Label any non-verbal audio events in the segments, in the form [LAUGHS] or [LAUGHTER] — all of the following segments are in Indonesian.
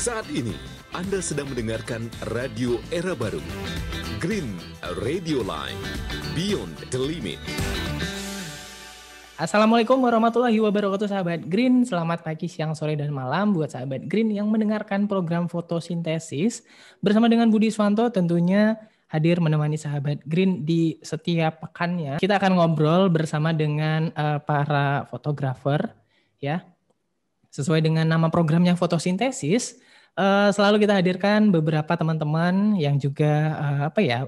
Saat ini, Anda sedang mendengarkan Radio Era Baru. Green Radio Line, Beyond the Limit. Assalamualaikum warahmatullahi wabarakatuh sahabat Green. Selamat pagi, siang, sore, dan malam buat sahabat Green yang mendengarkan program fotosintesis bersama dengan Budi Swanto tentunya hadir menemani sahabat Green di setiap pekannya. Kita akan ngobrol bersama dengan uh, para fotografer ya. Sesuai dengan nama programnya fotosintesis, uh, selalu kita hadirkan beberapa teman-teman yang juga uh, apa ya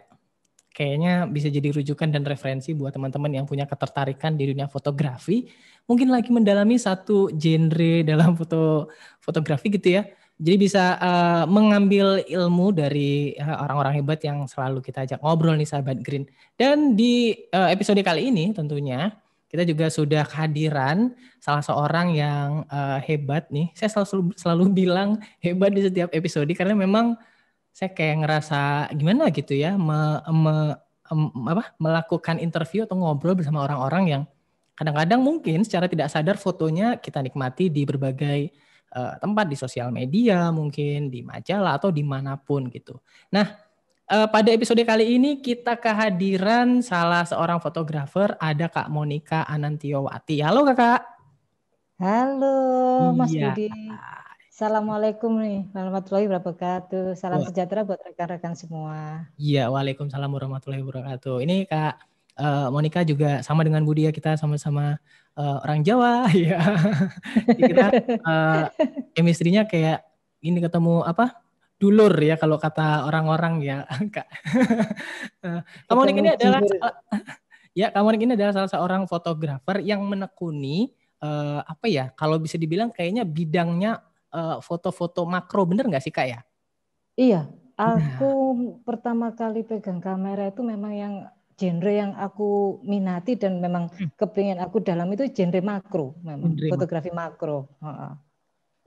kayaknya bisa jadi rujukan dan referensi buat teman-teman yang punya ketertarikan di dunia fotografi, mungkin lagi mendalami satu genre [LAUGHS] dalam foto fotografi gitu ya. Jadi bisa uh, mengambil ilmu dari orang-orang uh, hebat yang selalu kita ajak ngobrol nih sahabat Green. Dan di uh, episode kali ini tentunya kita juga sudah kehadiran salah seorang yang uh, hebat nih. Saya selalu selalu [LAUGHS] bilang hebat di setiap episode karena memang saya kayak ngerasa gimana gitu ya me, me, um, apa, melakukan interview atau ngobrol bersama orang-orang yang kadang-kadang mungkin secara tidak sadar fotonya kita nikmati di berbagai uh, tempat di sosial media mungkin di majalah atau dimanapun gitu. Nah uh, pada episode kali ini kita kehadiran salah seorang fotografer ada Kak Monika Anantiowati. Halo Kakak. Halo Mas iya. Budi. Assalamualaikum nih, warahmatullahi wabarakatuh. Salam Wah. sejahtera buat rekan-rekan semua. Iya, waalaikumsalam warahmatullahi wabarakatuh. Ini Kak uh, eh, Monika juga sama dengan Budi ya, kita sama-sama uh, orang Jawa Iya. kita uh, kayak ini ketemu apa? dulur ya kalau kata orang-orang ya [LAUGHS] kak. Eh, Kamonik ini adalah [LAUGHS] ya Kamonik ini adalah salah seorang fotografer yang menekuni uh, apa ya kalau bisa dibilang kayaknya bidangnya foto eh, foto-foto makro bener nggak sih kak ya? Iya, aku nah. pertama kali pegang kamera itu memang yang genre yang aku minati dan memang hmm. kepingin aku dalam itu genre makro memang genre fotografi makro. makro.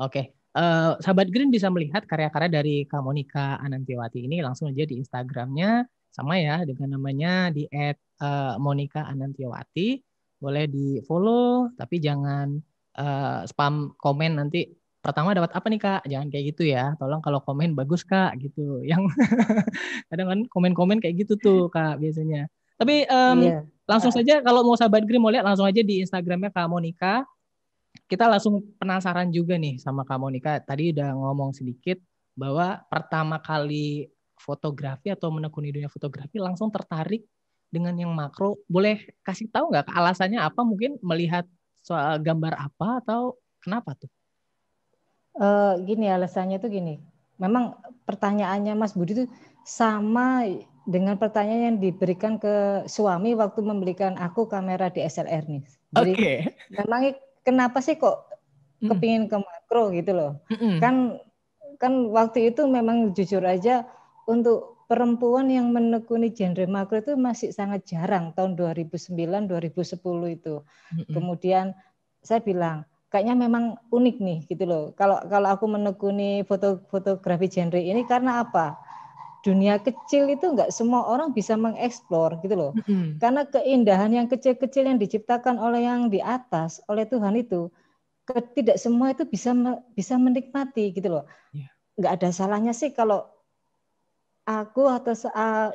Oke, uh, sahabat Green bisa melihat karya-karya dari Kak Monika Anantiwati ini langsung aja di Instagramnya sama ya dengan namanya di at, uh, eh, Monika Anantiwati boleh di follow tapi jangan uh, spam komen nanti pertama dapat apa nih kak jangan kayak gitu ya tolong kalau komen bagus kak gitu [LAUGHS] yang kadang kan komen-komen kayak gitu tuh kak biasanya tapi um, yeah. langsung nah. saja kalau mau sahabat Green mau lihat langsung aja di Instagramnya kak Monika kita langsung penasaran juga nih sama Kak Monika. Tadi udah ngomong sedikit bahwa pertama kali fotografi atau menekuni dunia fotografi langsung tertarik dengan yang makro. Boleh kasih tahu nggak alasannya apa? Mungkin melihat soal gambar apa atau kenapa tuh? Uh, gini alasannya tuh gini. Memang pertanyaannya Mas Budi tuh sama dengan pertanyaan yang diberikan ke suami waktu membelikan aku kamera DSLR nih. Jadi okay. memang kenapa sih kok hmm. kepingin ke makro gitu loh mm kan kan waktu itu memang jujur aja untuk perempuan yang menekuni genre makro itu masih sangat jarang tahun 2009 2010 itu. Mm-hmm. Kemudian saya bilang kayaknya memang unik nih gitu loh. Kalau kalau aku menekuni foto fotografi genre ini karena apa? dunia kecil itu enggak semua orang bisa mengeksplor gitu loh. Mm-hmm. Karena keindahan yang kecil-kecil yang diciptakan oleh yang di atas, oleh Tuhan itu, tidak semua itu bisa bisa menikmati gitu loh. Yeah. ada salahnya sih kalau aku atau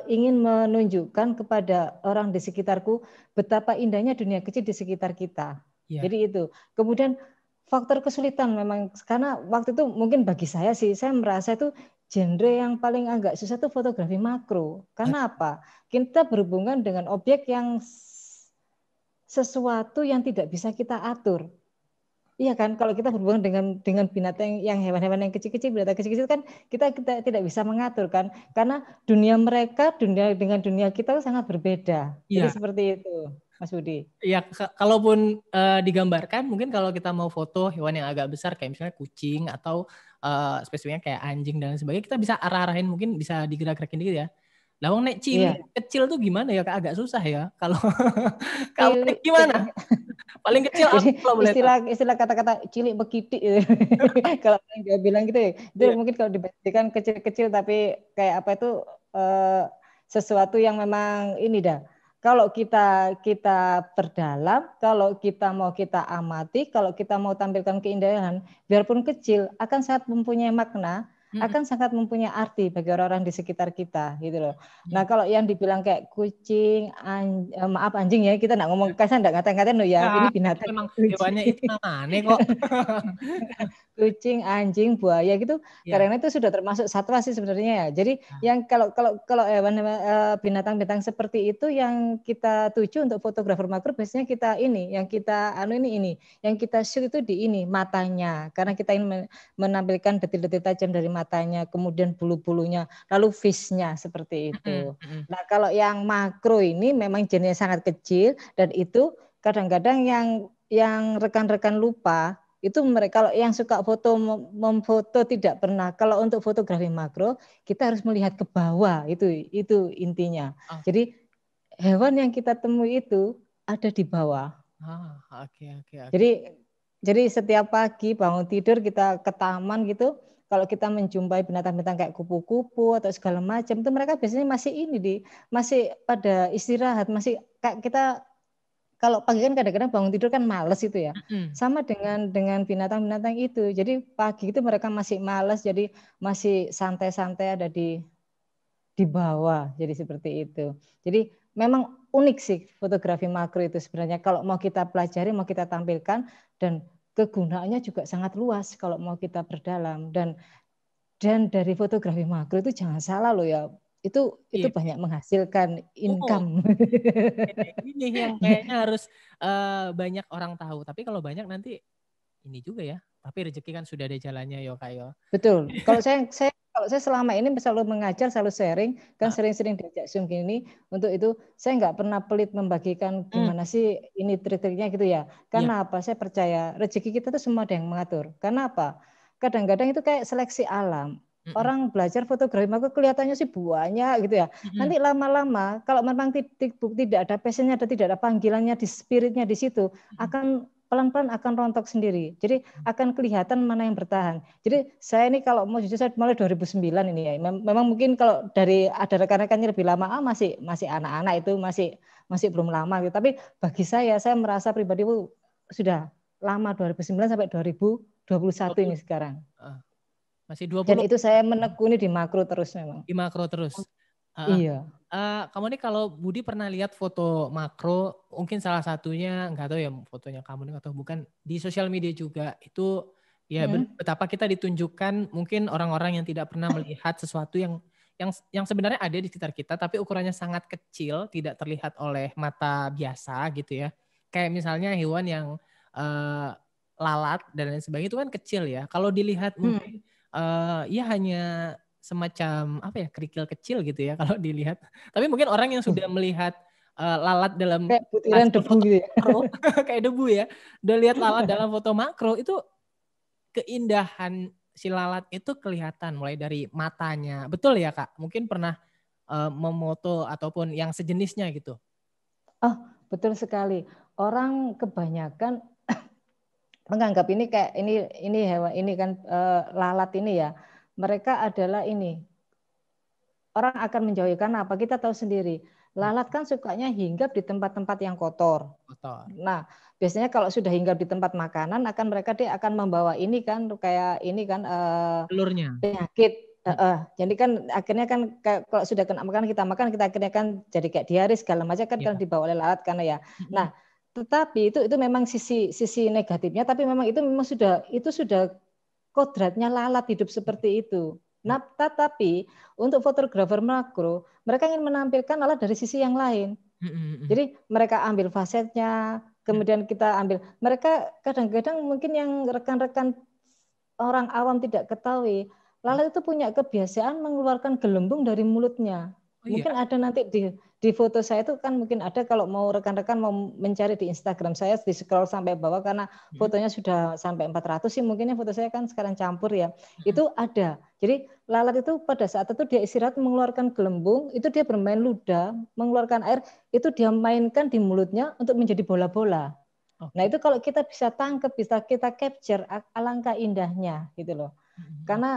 ingin menunjukkan kepada orang di sekitarku betapa indahnya dunia kecil di sekitar kita. Yeah. Jadi itu. Kemudian faktor kesulitan memang karena waktu itu mungkin bagi saya sih saya merasa itu genre yang paling agak susah itu fotografi makro. Karena nah. apa? Kita berhubungan dengan objek yang sesuatu yang tidak bisa kita atur. Iya kan, kalau kita berhubungan dengan dengan binatang yang hewan-hewan yang kecil-kecil, binatang kecil-kecil kan kita kita tidak bisa mengatur kan, karena dunia mereka dunia dengan dunia kita sangat berbeda. Iya Jadi seperti itu, Mas Budi. Iya, kalaupun e, digambarkan, mungkin kalau kita mau foto hewan yang agak besar, kayak misalnya kucing atau uh, spesifiknya kayak anjing dan sebagainya kita bisa arah-arahin mungkin bisa digerak-gerakin dikit ya. Lawang wong nek cilik yeah. kecil tuh gimana ya agak susah ya kalau [LAUGHS] kalau gimana? Paling kecil apa kalau boleh istilah tahu. istilah kata-kata cilik begitu [LAUGHS] kalau yang dia bilang gitu ya. Itu yeah. mungkin kalau dibandingkan kecil-kecil tapi kayak apa itu uh, sesuatu yang memang ini dah kalau kita kita perdalam, kalau kita mau kita amati, kalau kita mau tampilkan keindahan, biarpun kecil akan sangat mempunyai makna, hmm. akan sangat mempunyai arti bagi orang-orang di sekitar kita, gitu loh. Hmm. Nah, kalau yang dibilang kayak kucing, anj eh, maaf anjing ya, kita nggak ngomong ya. kasar, nggak ngata-ngatain loh ya, nah, ini binatang. Memang hewannya itu aneh kok. [LAUGHS] kucing, anjing, buaya gitu. Ya. Karena itu sudah termasuk satwa sih sebenarnya ya. Jadi ya. yang kalau kalau kalau hewan eh, eh, binatang-binatang seperti itu yang kita tuju untuk fotografer makro biasanya kita ini, yang kita anu ini ini, yang kita shoot itu di ini matanya. Karena kita ingin menampilkan detil-detil tajam dari matanya, kemudian bulu-bulunya, lalu fishnya seperti itu. Nah, kalau yang makro ini memang jenisnya sangat kecil dan itu kadang-kadang yang yang rekan-rekan lupa itu mereka kalau yang suka foto memfoto tidak pernah kalau untuk fotografi makro kita harus melihat ke bawah itu itu intinya ah. jadi hewan yang kita temui itu ada di bawah ah, okay, okay, okay. jadi jadi setiap pagi bangun tidur kita ke taman gitu kalau kita menjumpai binatang-binatang kayak kupu-kupu atau segala macam itu mereka biasanya masih ini di masih pada istirahat masih kayak kita kalau pagi kan kadang-kadang bangun tidur kan males itu ya. Mm. Sama dengan dengan binatang-binatang itu. Jadi pagi itu mereka masih males, jadi masih santai-santai ada di di bawah. Jadi seperti itu. Jadi memang unik sih fotografi makro itu sebenarnya. Kalau mau kita pelajari, mau kita tampilkan dan kegunaannya juga sangat luas kalau mau kita berdalam dan dan dari fotografi makro itu jangan salah loh ya itu yeah. itu iya. banyak menghasilkan income. Oh. ini yang kayaknya harus uh, banyak orang tahu. Tapi kalau banyak nanti ini juga ya. Tapi rezeki kan sudah ada jalannya yo kayo. Betul. [LAUGHS] Kalau saya saya kalau saya selama ini selalu mengajar, selalu sharing, kan ah. sering-sering diajak Zoom gini. Untuk itu saya nggak pernah pelit membagikan hmm. gimana hmm. sih ini trik-triknya gitu ya. Karena ya. apa? Saya percaya rezeki kita tuh semua ada yang mengatur. Karena apa? Kadang-kadang itu kayak seleksi alam. Orang belajar fotografi maka kelihatannya sih banyak gitu ya. Nanti lama-lama kalau memang tidak, tidak ada passionnya ada tidak ada panggilannya di spiritnya di situ akan pelan-pelan akan rontok sendiri. Jadi akan kelihatan mana yang bertahan. Jadi saya ini kalau mau jujur saya mulai 2009 ini ya. Memang mungkin kalau dari ada rekan-rekannya lebih lama ah, masih masih anak-anak itu masih masih belum lama gitu. Tapi bagi saya saya merasa pribadi sudah lama 2009 sampai 2021 ini sekarang. Ah. Masih 20. Dan itu saya menekuni di makro terus memang. Di makro terus. Uh, iya. Uh, kamu ini kalau Budi pernah lihat foto makro, mungkin salah satunya nggak tahu ya fotonya kamu ini atau bukan di sosial media juga itu ya hmm. betapa kita ditunjukkan mungkin orang-orang yang tidak pernah melihat sesuatu yang yang yang sebenarnya ada di sekitar kita tapi ukurannya sangat kecil, tidak terlihat oleh mata biasa gitu ya. Kayak misalnya hewan yang uh, lalat dan lain sebagainya itu kan kecil ya. Kalau dilihat hmm. mungkin uh, ya hanya semacam apa ya kerikil kecil gitu ya kalau dilihat. Tapi mungkin orang yang sudah hmm. melihat uh, lalat dalam kayak putiran debu gitu ya. Makro, [LAUGHS] kayak debu ya. Udah lihat lalat dalam foto makro itu keindahan si lalat itu kelihatan mulai dari matanya. Betul ya, Kak? Mungkin pernah uh, memoto ataupun yang sejenisnya gitu. Oh, betul sekali. Orang kebanyakan menganggap ini kayak ini ini hewan ini kan e, lalat ini ya mereka adalah ini orang akan menjauhi karena apa kita tahu sendiri lalat kan sukanya hinggap di tempat-tempat yang kotor. kotor. Nah biasanya kalau sudah hinggap di tempat makanan akan mereka dia akan membawa ini kan kayak ini kan e, telurnya penyakit Uh, uh, jadi kan akhirnya kan kalau sudah kena makan kita makan kita akhirnya kan jadi kayak diare segala macam kan, yeah. kan dibawa oleh lalat karena ya. Nah tetapi itu itu memang sisi sisi negatifnya tapi memang itu memang sudah itu sudah kodratnya lalat hidup seperti itu nah tetapi untuk fotografer makro mereka ingin menampilkan lalat dari sisi yang lain jadi mereka ambil fasetnya kemudian mm. kita ambil mereka kadang-kadang mungkin yang rekan-rekan orang awam tidak ketahui lalat itu punya kebiasaan mengeluarkan gelembung dari mulutnya oh iya. mungkin ada nanti di di foto saya itu kan mungkin ada kalau mau rekan-rekan mau mencari di Instagram saya di scroll sampai bawah karena hmm. fotonya sudah sampai 400 sih mungkinnya foto saya kan sekarang campur ya. Hmm. Itu ada. Jadi lalat itu pada saat itu dia istirahat mengeluarkan gelembung, itu dia bermain luda mengeluarkan air, itu dia mainkan di mulutnya untuk menjadi bola-bola. Nah, itu kalau kita bisa tangkap, bisa kita capture alangkah indahnya gitu loh. Hmm. Karena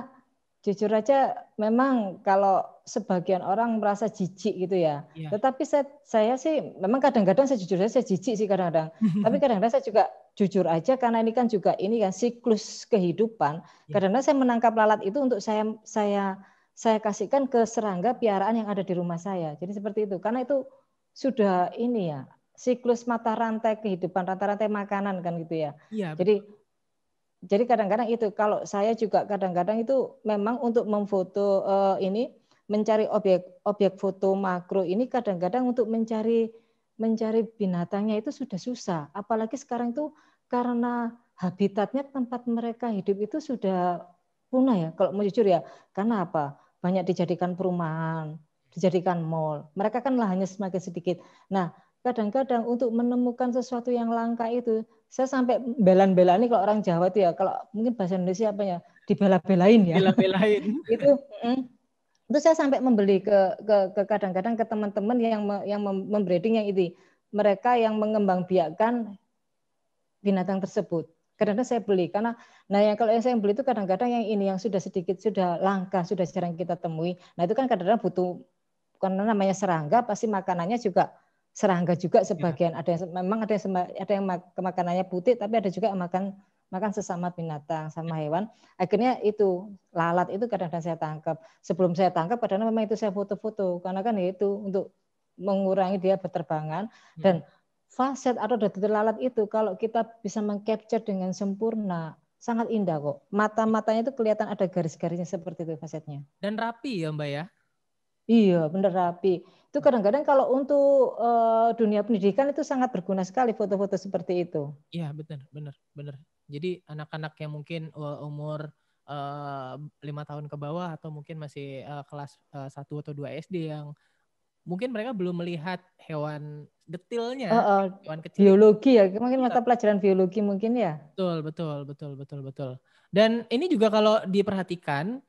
jujur aja memang kalau sebagian orang merasa jijik gitu ya. Yeah. Tetapi saya, saya sih memang kadang-kadang saya jujur saya jijik sih kadang-kadang. [LAUGHS] Tapi kadang-kadang saya juga jujur aja karena ini kan juga ini kan siklus kehidupan. Iya. Kadang-kadang saya menangkap lalat itu untuk saya saya saya kasihkan ke serangga piaraan yang ada di rumah saya. Jadi seperti itu. Karena itu sudah ini ya siklus mata rantai kehidupan, rantai-rantai makanan kan gitu ya. ya Jadi jadi kadang-kadang itu kalau saya juga kadang-kadang itu memang untuk memfoto uh, ini mencari objek objek foto makro ini kadang-kadang untuk mencari mencari binatangnya itu sudah susah apalagi sekarang itu karena habitatnya tempat mereka hidup itu sudah punah ya kalau mau jujur ya karena apa banyak dijadikan perumahan dijadikan mall mereka kan lahannya semakin sedikit nah kadang-kadang untuk menemukan sesuatu yang langka itu saya sampai belan-belan ini kalau orang Jawa itu ya kalau mungkin bahasa Indonesia apa ya dibela-belain ya bela-belain [LAUGHS] itu mm, itu saya sampai membeli ke ke kadang-kadang ke teman-teman yang yang membreeding yang itu mereka yang mengembangbiakkan binatang tersebut kadang-kadang saya beli karena nah yang kalau yang saya beli itu kadang-kadang yang ini yang sudah sedikit sudah langka sudah jarang kita temui nah itu kan kadang-kadang butuh karena namanya serangga pasti makanannya juga serangga juga iya. sebagian ya. ada yang memang ada yang ada yang makanannya putih tapi ada juga yang makan makan sesama binatang sama iya. hewan akhirnya itu lalat itu kadang-kadang saya tangkap sebelum saya tangkap padahal memang itu saya foto-foto karena kan ya itu untuk mengurangi dia berterbangan iya. dan faset atau detik lalat itu kalau kita bisa mengcapture dengan sempurna sangat indah kok mata-matanya itu kelihatan ada garis-garisnya seperti itu fasetnya dan rapi ya mbak ya Iya, benar rapi. Itu kadang-kadang kalau untuk uh, dunia pendidikan itu sangat berguna sekali foto-foto seperti itu. Iya, benar, benar, benar. Jadi anak-anak yang mungkin eh, umur eh, lima uh, tahun ke bawah atau mungkin masih uh, kelas satu uh, atau 2 SD yang mungkin mereka belum melihat hewan detilnya uh, uh, hewan kecil biologi ya mungkin iya. mata pelajaran biologi mungkin ya betul betul betul betul betul dan ini juga kalau diperhatikan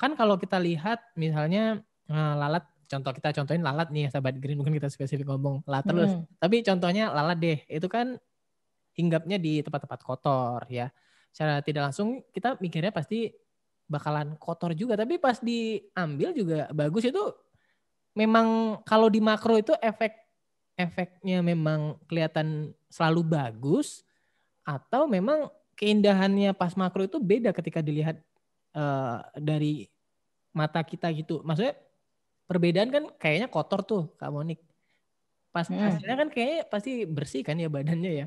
kan kalau kita lihat misalnya Eh, lalat contoh kita contohin lalat nih sahabat green mungkin kita spesifik ngomong lalat terus hmm. tapi contohnya lalat deh itu kan hinggapnya di tempat-tempat kotor ya secara tidak langsung kita mikirnya pasti bakalan kotor juga tapi pas diambil juga bagus itu memang kalau di makro itu efek efeknya memang kelihatan selalu bagus atau memang keindahannya pas makro itu beda ketika dilihat uh, dari mata kita gitu maksudnya perbedaan kan kayaknya kotor tuh Kak Monik. Pas hmm. hasilnya kan kayaknya pasti bersih kan ya badannya ya.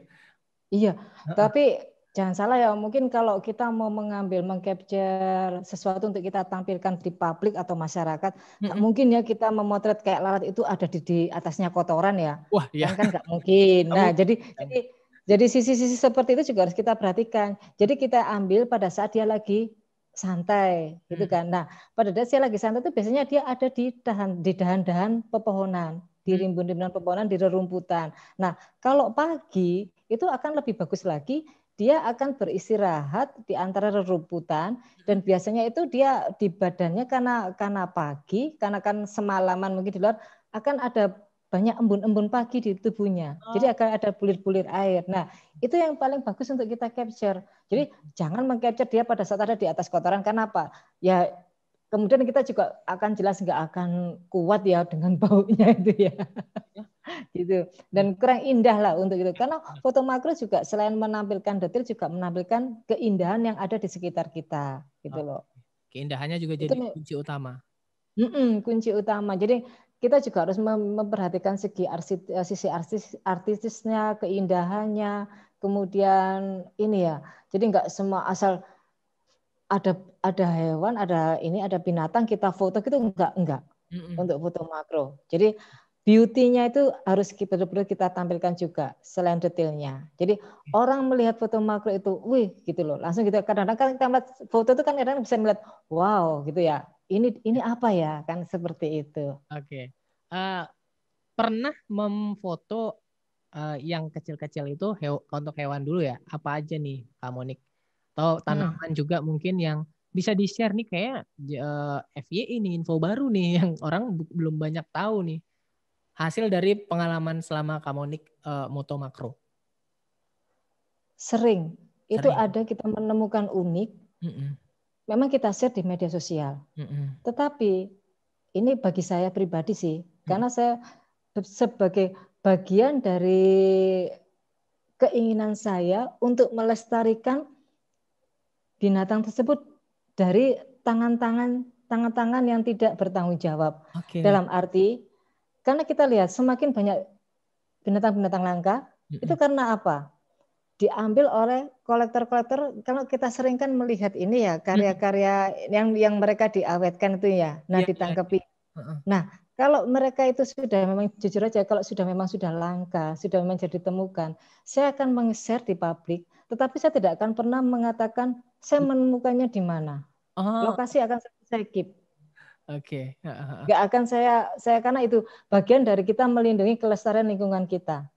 Iya, uh-uh. tapi jangan salah ya mungkin kalau kita mau mengambil mengcapture sesuatu untuk kita tampilkan di publik atau masyarakat mm -hmm. mungkin ya kita memotret kayak lalat itu ada di, di atasnya kotoran ya wah ya kan nggak mungkin [LAUGHS] nah jadi jadi jadi sisi-sisi seperti itu juga harus kita perhatikan jadi kita ambil pada saat dia lagi santai gitu hmm. gitu kan. Nah, pada dasarnya lagi santai itu biasanya dia ada di dahan di dahan-dahan pepohonan, di hmm. rimbun-rimbunan pepohonan, di rerumputan. Nah, kalau pagi itu akan lebih bagus lagi dia akan beristirahat di antara rerumputan dan hmm. biasanya itu dia di badannya karena karena pagi karena kan semalaman mungkin di luar akan ada banyak embun-embun pagi di tubuhnya. Oh. Jadi akan ada bulir-bulir air. Nah, itu yang paling bagus untuk kita capture. Jadi hmm. jangan mengcapture dia pada saat ada di atas kotoran. Kenapa? Ya kemudian kita juga akan jelas nggak akan kuat ya dengan [LAUGHS] baunya itu ya. ya. [LAUGHS] gitu. Dan hmm. kurang indah lah untuk itu. Karena hmm. foto makro juga selain menampilkan detail juga menampilkan keindahan yang ada di sekitar kita gitu oh. loh. Keindahannya juga jadi kunci utama. Mm -mm, kunci utama. Jadi kita juga harus memperhatikan segi eh, sisi artis, artistisnya, keindahannya, kemudian ini ya. Jadi nggak semua asal ada ada hewan, ada ini, ada binatang kita foto itu enggak enggak mm-hmm. untuk foto makro. Jadi beauty-nya itu harus kita perlu kita tampilkan juga selain detailnya. Jadi mm-hmm. orang melihat foto makro itu, wih gitu loh, langsung gitu. Kadang-kadang kan kita melihat foto itu kan kadang bisa melihat wow gitu ya ini ini ya. apa ya kan seperti itu. Oke. Okay. Uh, eh, pernah memfoto uh, yang kecil-kecil itu he untuk hewan dulu ya? Apa aja nih, Kak Monik? Atau hmm. tanaman hmm. juga mungkin yang bisa di-share nih kayak uh, eh, FY e ini info baru nih [LAUGHS] yang orang belum banyak tahu nih. Hasil dari pengalaman selama Kak Monik uh, moto makro. Sering. Sering. Itu ada kita menemukan unik. Mm -mm memang kita share di media sosial. Mm-hmm. Tetapi ini bagi saya pribadi sih, mm-hmm. karena saya sebagai bagian dari keinginan saya untuk melestarikan binatang tersebut dari tangan-tangan tangan-tangan yang tidak bertanggung jawab. Okay. Dalam arti karena kita lihat semakin banyak binatang-binatang langka mm-hmm. itu karena apa? diambil oleh kolektor-kolektor kalau kita sering kan melihat ini ya karya-karya yang yang mereka diawetkan itu ya nah iya, ya, ditangkepi iya. nah kalau mereka itu sudah memang jujur aja kalau sudah memang sudah langka sudah memang jadi temukan saya akan meng-share di publik tetapi saya tidak akan pernah mengatakan saya menemukannya di mana oh. lokasi akan saya keep Oke. Okay. Gak akan saya saya karena itu bagian dari kita melindungi kelestarian lingkungan kita.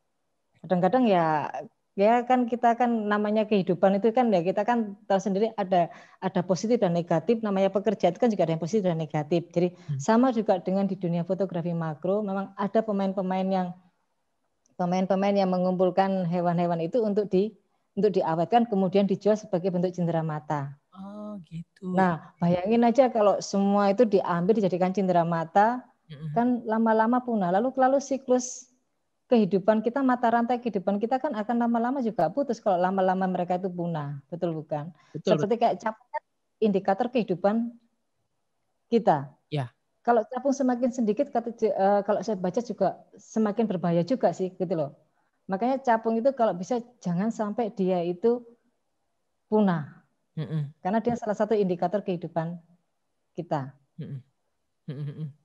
Kadang-kadang ya ya kan kita kan namanya kehidupan itu kan ya kita kan tahu sendiri ada ada positif dan negatif namanya pekerja itu kan juga ada yang positif dan negatif jadi hmm. sama juga dengan di dunia fotografi makro memang ada pemain-pemain yang pemain-pemain yang mengumpulkan hewan-hewan itu untuk di untuk diawetkan kemudian dijual sebagai bentuk cindera mata oh gitu nah bayangin aja kalau semua itu diambil dijadikan cindera mata hmm. kan lama-lama punah lalu lalu siklus kehidupan kita mata rantai kehidupan kita kan akan lama-lama juga putus kalau lama-lama mereka itu punah betul bukan betul, seperti kayak capung indikator kehidupan kita ya kalau capung semakin sedikit eh, kalau saya baca juga semakin berbahaya juga sih gitu loh makanya capung itu kalau bisa jangan sampai dia itu punah mm -mm. karena dia salah satu indikator kehidupan kita mm -mm.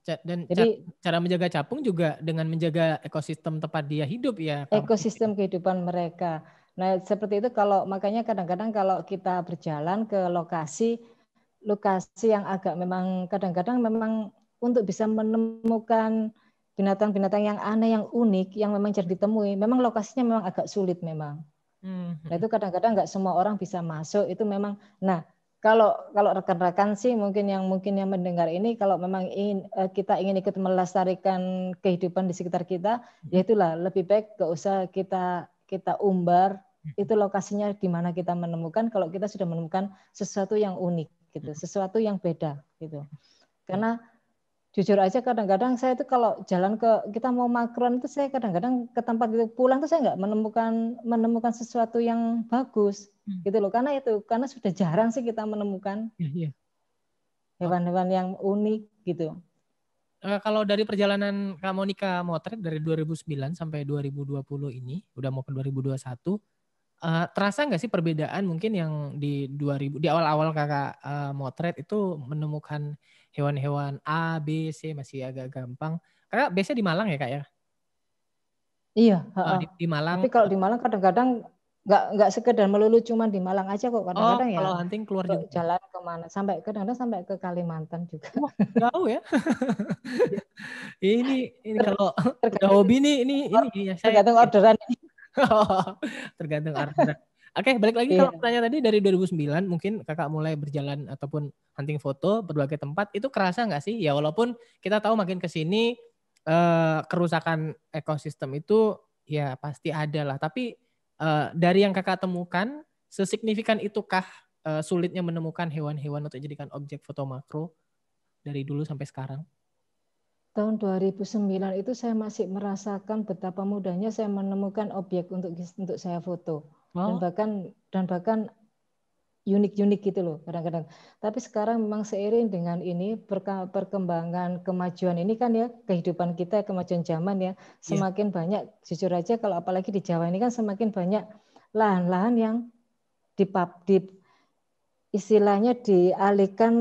Dan Jadi, cara menjaga capung juga dengan menjaga ekosistem tempat dia hidup ya. Ekosistem kehidupan mereka. Nah, seperti itu kalau makanya kadang-kadang kalau kita berjalan ke lokasi lokasi yang agak memang kadang-kadang memang untuk bisa menemukan binatang-binatang yang aneh, yang unik, yang memang jarang ditemui. Memang lokasinya memang agak sulit memang. Hmm, nah hmm. itu kadang-kadang nggak semua orang bisa masuk. Itu memang. Nah kalau kalau rekan-rekan sih mungkin yang mungkin yang mendengar ini kalau memang ingin eh, kita ingin ikut melestarikan kehidupan di sekitar kita hmm. ya itulah lebih baik gak usah kita kita umbar hmm. itu lokasinya di mana kita menemukan kalau kita sudah menemukan sesuatu yang unik gitu hmm. sesuatu yang beda gitu karena jujur aja kadang-kadang saya itu kalau jalan ke kita mau makron itu saya kadang-kadang ke tempat itu pulang tuh saya nggak menemukan menemukan sesuatu yang bagus hmm. gitu loh karena itu karena sudah jarang sih kita menemukan yeah, yeah. hewan-hewan yang unik gitu eh, kalau dari perjalanan Kak Monica Motret dari 2009 sampai 2020 ini, udah mau ke 2021, uh, eh, terasa nggak sih perbedaan mungkin yang di 2000 di awal-awal Kakak uh, motret itu menemukan hewan-hewan A, B, C masih agak gampang. Karena biasanya di Malang ya kak ya? Iya. Oh, di, di Malang. Tapi kalau di Malang kadang-kadang nggak nggak sekedar melulu cuma di Malang aja kok kadang-kadang oh, ya. Kalau hunting keluar juga. Jalan kemana? Sampai kadang-kadang sampai ke Kalimantan juga. Wah, jauh ya. [LAUGHS] ini ini Ter, kalau udah hobi nih ini ini ya saya. Tergantung ya. orderan. [LAUGHS] Oh, tergantung orderan. Oke, okay, balik lagi yeah. kalau pertanyaan tadi dari 2009 mungkin kakak mulai berjalan ataupun hunting foto berbagai tempat itu kerasa nggak sih? Ya walaupun kita tahu makin ke sini eh, kerusakan ekosistem itu ya pasti ada lah. Tapi eh, dari yang kakak temukan sesignifikan itukah eh, sulitnya menemukan hewan-hewan untuk jadikan objek foto makro dari dulu sampai sekarang? Tahun 2009 itu saya masih merasakan betapa mudahnya saya menemukan objek untuk untuk saya foto wow. dan bahkan dan bahkan unik-unik gitu loh kadang-kadang. Tapi sekarang memang seiring dengan ini perkembangan kemajuan ini kan ya kehidupan kita kemajuan zaman ya iya. semakin yeah. banyak jujur aja kalau apalagi di Jawa ini kan semakin banyak lahan-lahan yang dipap di istilahnya dialihkan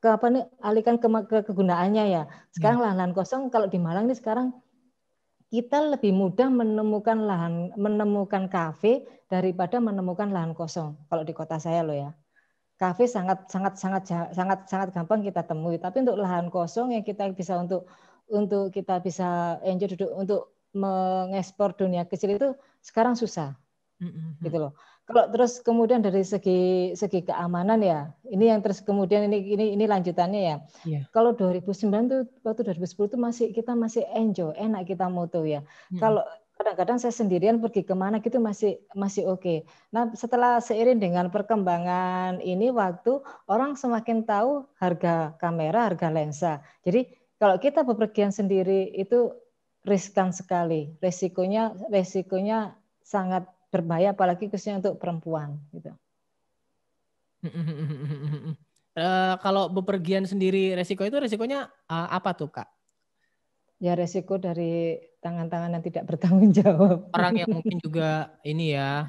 ke apa nih alihkan ke, ke kegunaannya ya. Sekarang iya. lahan-lahan yeah. kosong kalau di Malang ini sekarang kita lebih mudah menemukan lahan menemukan kafe daripada menemukan lahan kosong kalau di kota saya loh ya kafe sangat sangat sangat sangat sangat gampang kita temui tapi untuk lahan kosong yang kita bisa untuk untuk kita bisa enjoy duduk untuk mengekspor dunia kecil itu sekarang susah gitu loh kalau terus kemudian dari segi segi keamanan ya, ini yang terus kemudian ini ini ini lanjutannya ya. Yeah. Kalau 2009 tuh waktu 2010 tuh masih kita masih enjoy, enak kita moto ya. Hmm. Kalau kadang-kadang saya sendirian pergi kemana gitu masih masih oke. Okay. Nah setelah seiring dengan perkembangan ini waktu orang semakin tahu harga kamera, harga lensa. Jadi kalau kita bepergian sendiri itu riskan sekali, resikonya resikonya sangat berbahaya apalagi khususnya untuk perempuan gitu. Uh, [LAUGHS] kalau bepergian sendiri resiko itu resikonya uh, apa tuh kak? Ya resiko dari tangan-tangan yang tidak bertanggung jawab. Orang yang [LAUGHS] mungkin juga ini ya.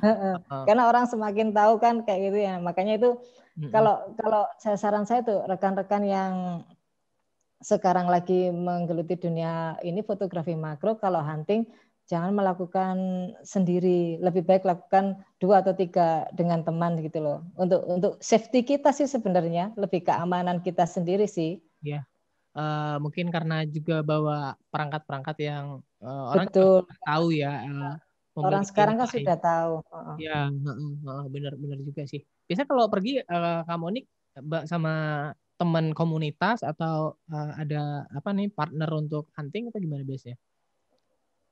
Karena orang semakin tahu kan kayak gitu ya. Makanya itu kalau kalau saya saran saya tuh rekan-rekan yang sekarang lagi menggeluti dunia ini fotografi makro kalau hunting jangan melakukan sendiri lebih baik lakukan dua atau tiga dengan teman gitu loh untuk untuk safety kita sih sebenarnya lebih keamanan kita sendiri sih ya uh, mungkin karena juga bawa perangkat-perangkat yang uh, orang Betul. tahu ya uh, orang sekarang kan sudah tahu uh-uh. Iya, benar-benar juga sih biasa kalau pergi uh, kamonik sama teman komunitas atau uh, ada apa nih partner untuk hunting atau gimana biasanya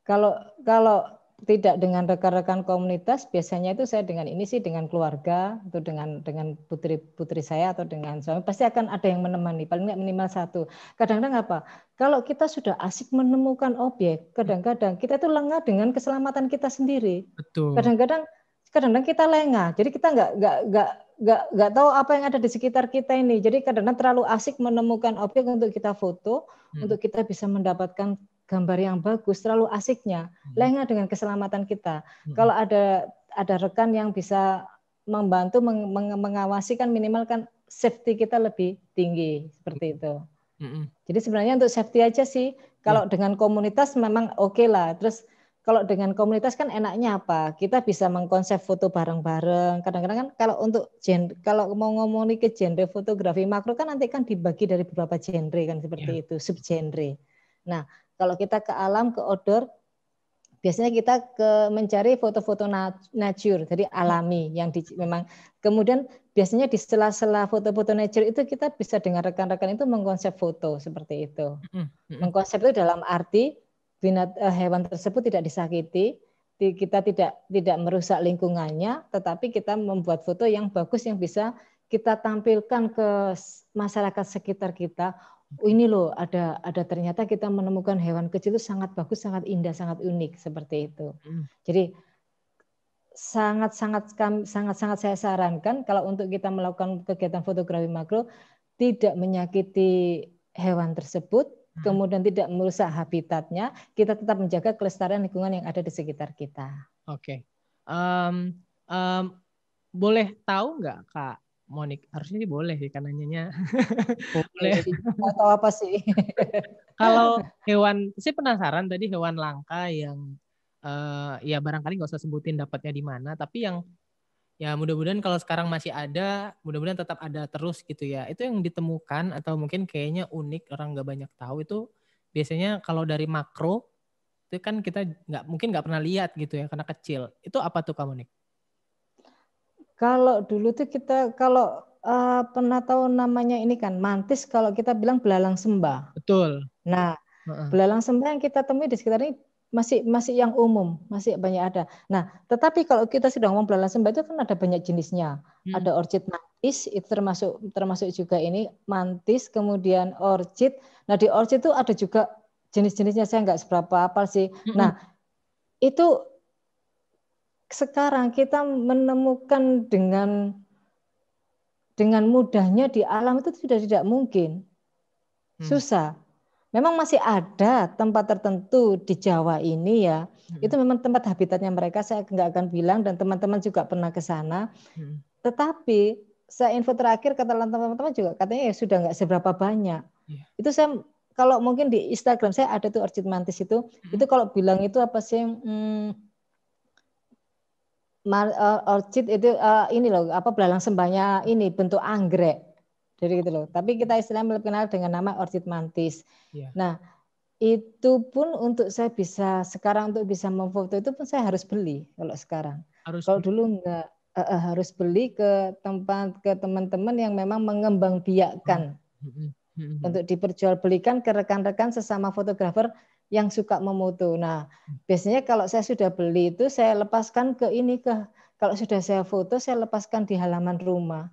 kalau kalau tidak dengan rekan-rekan komunitas, biasanya itu saya dengan ini sih dengan keluarga atau dengan dengan putri putri saya atau dengan suami pasti akan ada yang menemani paling nggak minimal satu. Kadang-kadang apa? Kalau kita sudah asik menemukan objek, kadang-kadang kita itu lengah dengan keselamatan kita sendiri. Kadang-kadang kadang-kadang kita lengah. Jadi kita nggak nggak nggak nggak nggak tahu apa yang ada di sekitar kita ini. Jadi kadang-kadang terlalu asik menemukan objek untuk kita foto, hmm. untuk kita bisa mendapatkan gambar yang bagus, terlalu asiknya, hmm. lengah dengan keselamatan kita. Hmm. Kalau ada ada rekan yang bisa membantu meng, mengawasi kan minimal kan safety kita lebih tinggi seperti hmm. itu. Jadi sebenarnya untuk safety aja sih. Kalau dengan komunitas memang oke okay lah. Terus kalau dengan komunitas kan enaknya apa? Kita bisa mengkonsep foto bareng-bareng. Kadang-kadang kan kalau untuk genre, kalau mau ngomongin ke genre fotografi makro kan nanti kan dibagi dari beberapa genre kan seperti yeah. itu, subgenre. Nah, kalau kita ke alam, ke outdoor, biasanya kita ke mencari foto-foto nature, jadi alami yang di, memang kemudian biasanya di sela-sela foto-foto nature itu kita bisa dengan rekan-rekan itu mengkonsep foto seperti itu. Mengkonsep itu dalam arti binat eh, hewan tersebut tidak disakiti, kita tidak tidak merusak lingkungannya, tetapi kita membuat foto yang bagus yang bisa kita tampilkan ke masyarakat sekitar kita. Oh, ini loh ada ada ternyata kita menemukan hewan kecil itu sangat bagus, sangat indah, sangat unik seperti itu. Hmm. Jadi sangat-sangat sangat-sangat saya sarankan kalau untuk kita melakukan kegiatan fotografi makro tidak menyakiti hewan tersebut, hmm. kemudian tidak merusak habitatnya, kita tetap menjaga kelestarian lingkungan yang ada di sekitar kita. Oke, okay. um, um, boleh tahu nggak kak Monik harusnya sih boleh sih kanannya [LAUGHS] boleh atau apa sih [LAUGHS] kalau hewan sih penasaran tadi hewan langka yang uh, ya barangkali nggak usah sebutin dapatnya di mana tapi yang ya mudah-mudahan kalau sekarang masih ada mudah-mudahan tetap ada terus gitu ya itu yang ditemukan atau mungkin kayaknya unik orang nggak banyak tahu itu biasanya kalau dari makro itu kan kita nggak mungkin nggak pernah lihat gitu ya karena kecil itu apa tuh kamu Monik? Kalau dulu tuh kita kalau uh, pernah tahu namanya ini kan mantis kalau kita bilang belalang sembah. Betul. Nah, uh -uh. belalang sembah yang kita temui di sekitar ini masih masih yang umum, masih banyak ada. Nah, tetapi kalau kita sudah ngomong belalang sembah itu kan ada banyak jenisnya. Hmm. Ada orchid mantis, itu termasuk termasuk juga ini mantis, kemudian orchid. Nah, di orchid itu ada juga jenis-jenisnya saya nggak seberapa apal sih. Hmm. Nah, itu sekarang kita menemukan dengan dengan mudahnya di alam itu sudah tidak mungkin. Hmm. Susah. Memang masih ada tempat tertentu di Jawa ini ya. Hmm. Itu memang tempat habitatnya mereka. Saya nggak akan bilang dan teman-teman juga pernah ke sana. Hmm. Tetapi saya info terakhir kata teman-teman juga katanya ya sudah nggak seberapa banyak. Iya. Itu saya kalau mungkin di Instagram saya ada tuh orchid mantis itu. Itu kalau bilang itu apa sih? Hmm, Eh, orchid itu uh, ini loh apa belalang sembahnya ini bentuk anggrek jadi gitu loh tapi kita istilahnya kenal dengan nama orchid mantis yeah. nah itu pun untuk saya bisa sekarang untuk bisa memfoto itu pun saya harus beli kalau sekarang harus kalau beli. dulu enggak uh, uh, harus beli ke tempat ke teman-teman yang memang mengembangbiakkan mm hmm. Hmm. -hmm. untuk diperjualbelikan ke rekan-rekan sesama fotografer yang suka memutu. Nah, biasanya kalau saya sudah beli itu saya lepaskan ke ini ke kalau sudah saya foto saya lepaskan di halaman rumah.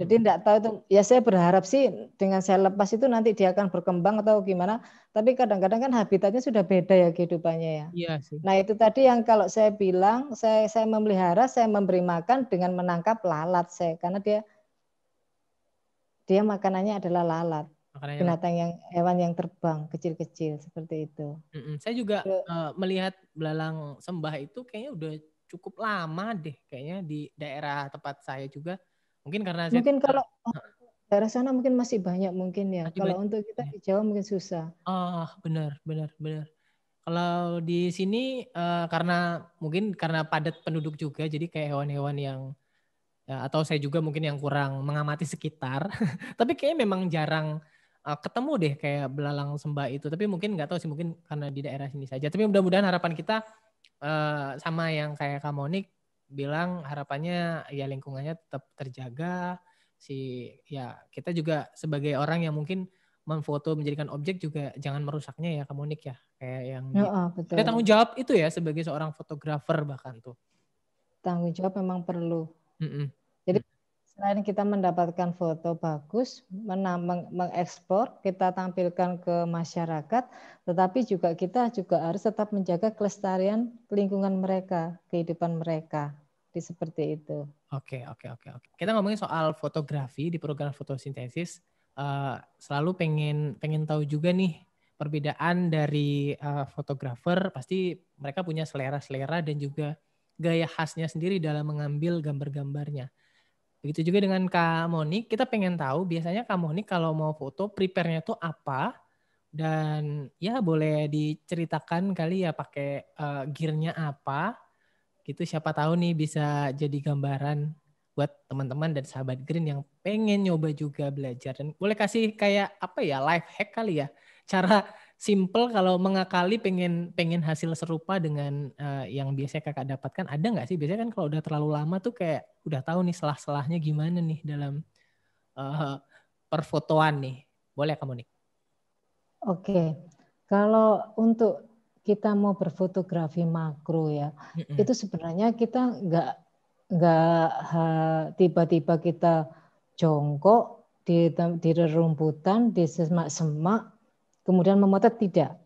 Jadi tidak tahu itu ya saya berharap sih dengan saya lepas itu nanti dia akan berkembang atau gimana. Tapi kadang-kadang kan habitatnya sudah beda ya kehidupannya ya. Iya sih. Nah itu tadi yang kalau saya bilang saya saya memelihara saya memberi makan dengan menangkap lalat saya karena dia dia makanannya adalah lalat. Makanan binatang yang... hewan yang terbang kecil-kecil seperti itu. Mm-mm. Saya juga uh, melihat belalang sembah itu kayaknya udah cukup lama deh kayaknya di daerah tempat saya juga. Mungkin karena saya mungkin kalau [LAUGHS] daerah sana mungkin masih banyak mungkin ya. kalau banyak. untuk kita ya. di Jawa mungkin susah. Ah, oh, benar, benar, benar. Kalau di sini uh, karena mungkin karena padat penduduk juga, jadi kayak hewan-hewan yang ya, atau saya juga mungkin yang kurang mengamati sekitar. [LAUGHS] Tapi kayaknya memang jarang Eh, ketemu deh kayak belalang sembah itu. Tapi mungkin nggak tahu sih mungkin karena di daerah sini saja. Tapi mudah-mudahan harapan kita uh, sama yang kayak Kak Monik bilang harapannya ya lingkungannya tetap terjaga. Si ya kita juga sebagai orang yang mungkin memfoto menjadikan objek juga jangan merusaknya ya Kak Monik ya. Kayak yang ya, oh, betul. kita tanggung jawab itu ya sebagai seorang fotografer bahkan tuh. Tanggung jawab memang perlu. Mm -mm. Jadi Selain kita mendapatkan foto bagus, mengekspor, kita tampilkan ke masyarakat, tetapi juga kita juga harus tetap menjaga kelestarian lingkungan mereka, kehidupan mereka. Jadi seperti itu. Oke, oke, oke, oke. Kita ngomongin soal fotografi di program fotosintesis. Uh, selalu pengen pengen tahu juga nih perbedaan dari eh, fotografer uh, pasti mereka punya selera-selera dan juga gaya khasnya sendiri dalam mengambil gambar-gambarnya. Begitu juga dengan Kak Monik, kita pengen tahu biasanya Kak Monik kalau mau foto prepare-nya tuh apa dan ya boleh diceritakan kali ya pakai uh, gearnya apa gitu siapa tahu nih bisa jadi gambaran buat teman-teman dan sahabat Green yang pengen nyoba juga belajar dan boleh kasih kayak apa ya life hack kali ya cara simple kalau mengakali pengen pengen hasil serupa dengan uh, yang biasa kakak dapatkan ada nggak sih biasanya kan kalau udah terlalu lama tuh kayak udah tahu nih selah-selahnya gimana nih dalam uh, perfotoan nih boleh kamu nih oke okay. kalau untuk kita mau berfotografi makro ya mm hmm itu sebenarnya kita nggak nggak tiba-tiba kita jongkok di di rerumputan di semak-semak kemudian memotret tidak.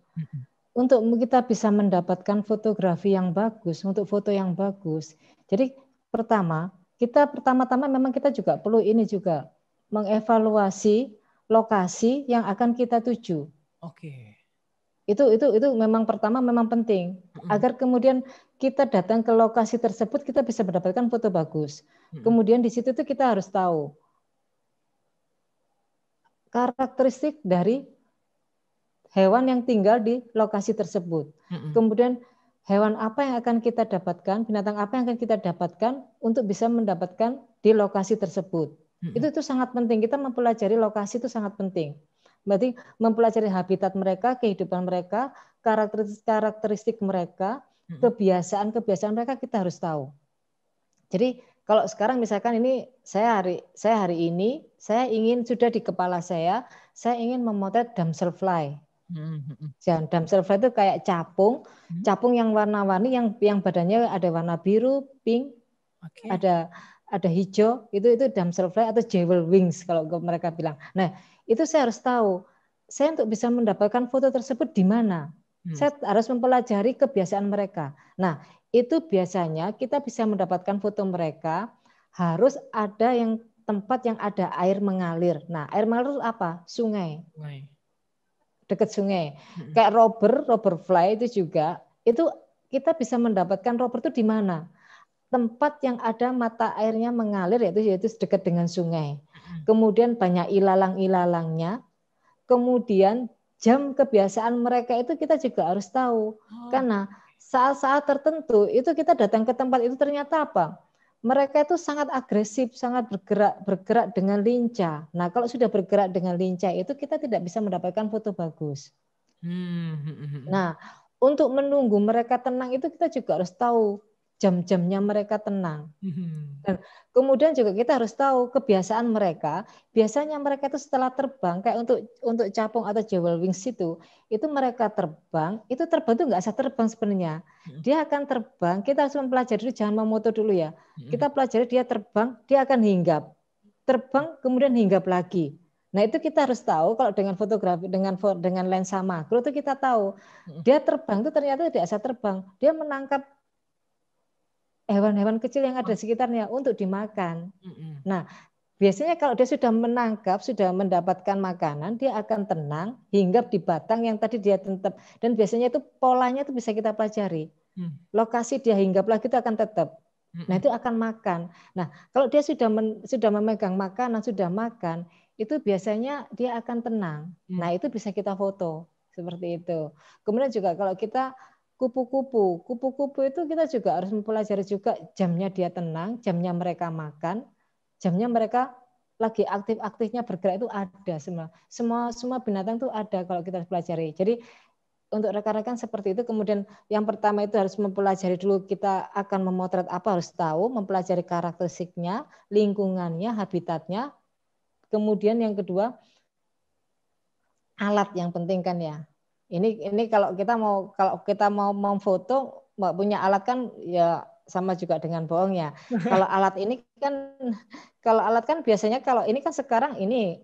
Untuk kita bisa mendapatkan fotografi yang bagus, untuk foto yang bagus. Jadi pertama, kita pertama-tama memang kita juga perlu ini juga mengevaluasi lokasi yang akan kita tuju. Oke. Itu itu itu memang pertama memang penting agar kemudian kita datang ke lokasi tersebut kita bisa mendapatkan foto bagus. Kemudian di situ itu kita harus tahu karakteristik dari hewan yang tinggal di lokasi tersebut. Mm-hmm. Kemudian hewan apa yang akan kita dapatkan, binatang apa yang akan kita dapatkan untuk bisa mendapatkan di lokasi tersebut. Mm-hmm. Itu itu sangat penting. Kita mempelajari lokasi itu sangat penting. Berarti mempelajari habitat mereka, kehidupan mereka, karakteristik-karakteristik mereka, kebiasaan-kebiasaan mereka kita harus tahu. Jadi kalau sekarang misalkan ini saya hari saya hari ini saya ingin sudah di kepala saya saya ingin memotret damselfly Hmm, hmm, hmm. Jandam damselfly itu kayak capung, capung yang warna-warni yang yang badannya ada warna biru, pink, okay. ada ada hijau, itu itu damselfly atau jewel wings kalau mereka bilang. Nah, itu saya harus tahu. Saya untuk bisa mendapatkan foto tersebut di mana? Hmm. Saya harus mempelajari kebiasaan mereka. Nah, itu biasanya kita bisa mendapatkan foto mereka harus ada yang tempat yang ada air mengalir. Nah, air mengalir apa? Sungai. Sungai dekat sungai. Kayak robber, robber fly itu juga itu kita bisa mendapatkan robber itu di mana? Tempat yang ada mata airnya mengalir yaitu yaitu dekat dengan sungai. Kemudian banyak ilalang-ilalangnya. Kemudian jam kebiasaan mereka itu kita juga harus tahu. Oh. Karena saat-saat tertentu itu kita datang ke tempat itu ternyata apa? mereka itu sangat agresif, sangat bergerak bergerak dengan lincah. Nah, kalau sudah bergerak dengan lincah itu kita tidak bisa mendapatkan foto bagus. Hmm, hmm, hmm, nah, untuk menunggu mereka tenang itu kita juga harus tahu jam-jamnya mereka tenang. Mm-hmm. Dan kemudian juga kita harus tahu kebiasaan mereka. Biasanya mereka itu setelah terbang kayak untuk untuk capung atau jewel wings itu, itu mereka terbang, itu terbang itu nggak usah terbang sebenarnya. Mm-hmm. Dia akan terbang, kita harus mempelajari dulu, jangan memoto dulu ya. Mm-hmm. Kita pelajari dia terbang, dia akan hinggap. Terbang kemudian hinggap lagi. Nah itu kita harus tahu kalau dengan fotografi dengan dengan lensa makro itu kita tahu dia terbang itu ternyata tidak bisa terbang dia menangkap hewan-hewan kecil yang ada oh. di sekitarnya untuk dimakan. Nah, biasanya kalau dia sudah menangkap, sudah mendapatkan makanan, dia akan tenang, hinggap di batang yang tadi dia tetap. Dan biasanya itu polanya itu bisa kita pelajari. Hmm. Lokasi dia hinggap lagi itu akan tetap. Nah, itu akan makan. Nah, kalau dia sudah men, sudah memegang makanan, sudah makan, itu biasanya dia akan tenang. Hmm. Nah, itu bisa kita foto seperti itu. Kemudian juga kalau kita kupu-kupu. Kupu-kupu itu kita juga harus mempelajari juga jamnya dia tenang, jamnya mereka makan, jamnya mereka lagi aktif-aktifnya bergerak itu ada semua. Semua semua binatang itu ada kalau kita pelajari. Jadi untuk rekan-rekan seperti itu kemudian yang pertama itu harus mempelajari dulu kita akan memotret apa harus tahu, mempelajari karakteristiknya, lingkungannya, habitatnya. Kemudian yang kedua alat yang penting kan ya ini ini kalau kita mau kalau kita mau memfoto punya alat kan ya sama juga dengan ya. [LAUGHS] Kalau alat ini kan kalau alat kan biasanya kalau ini kan sekarang ini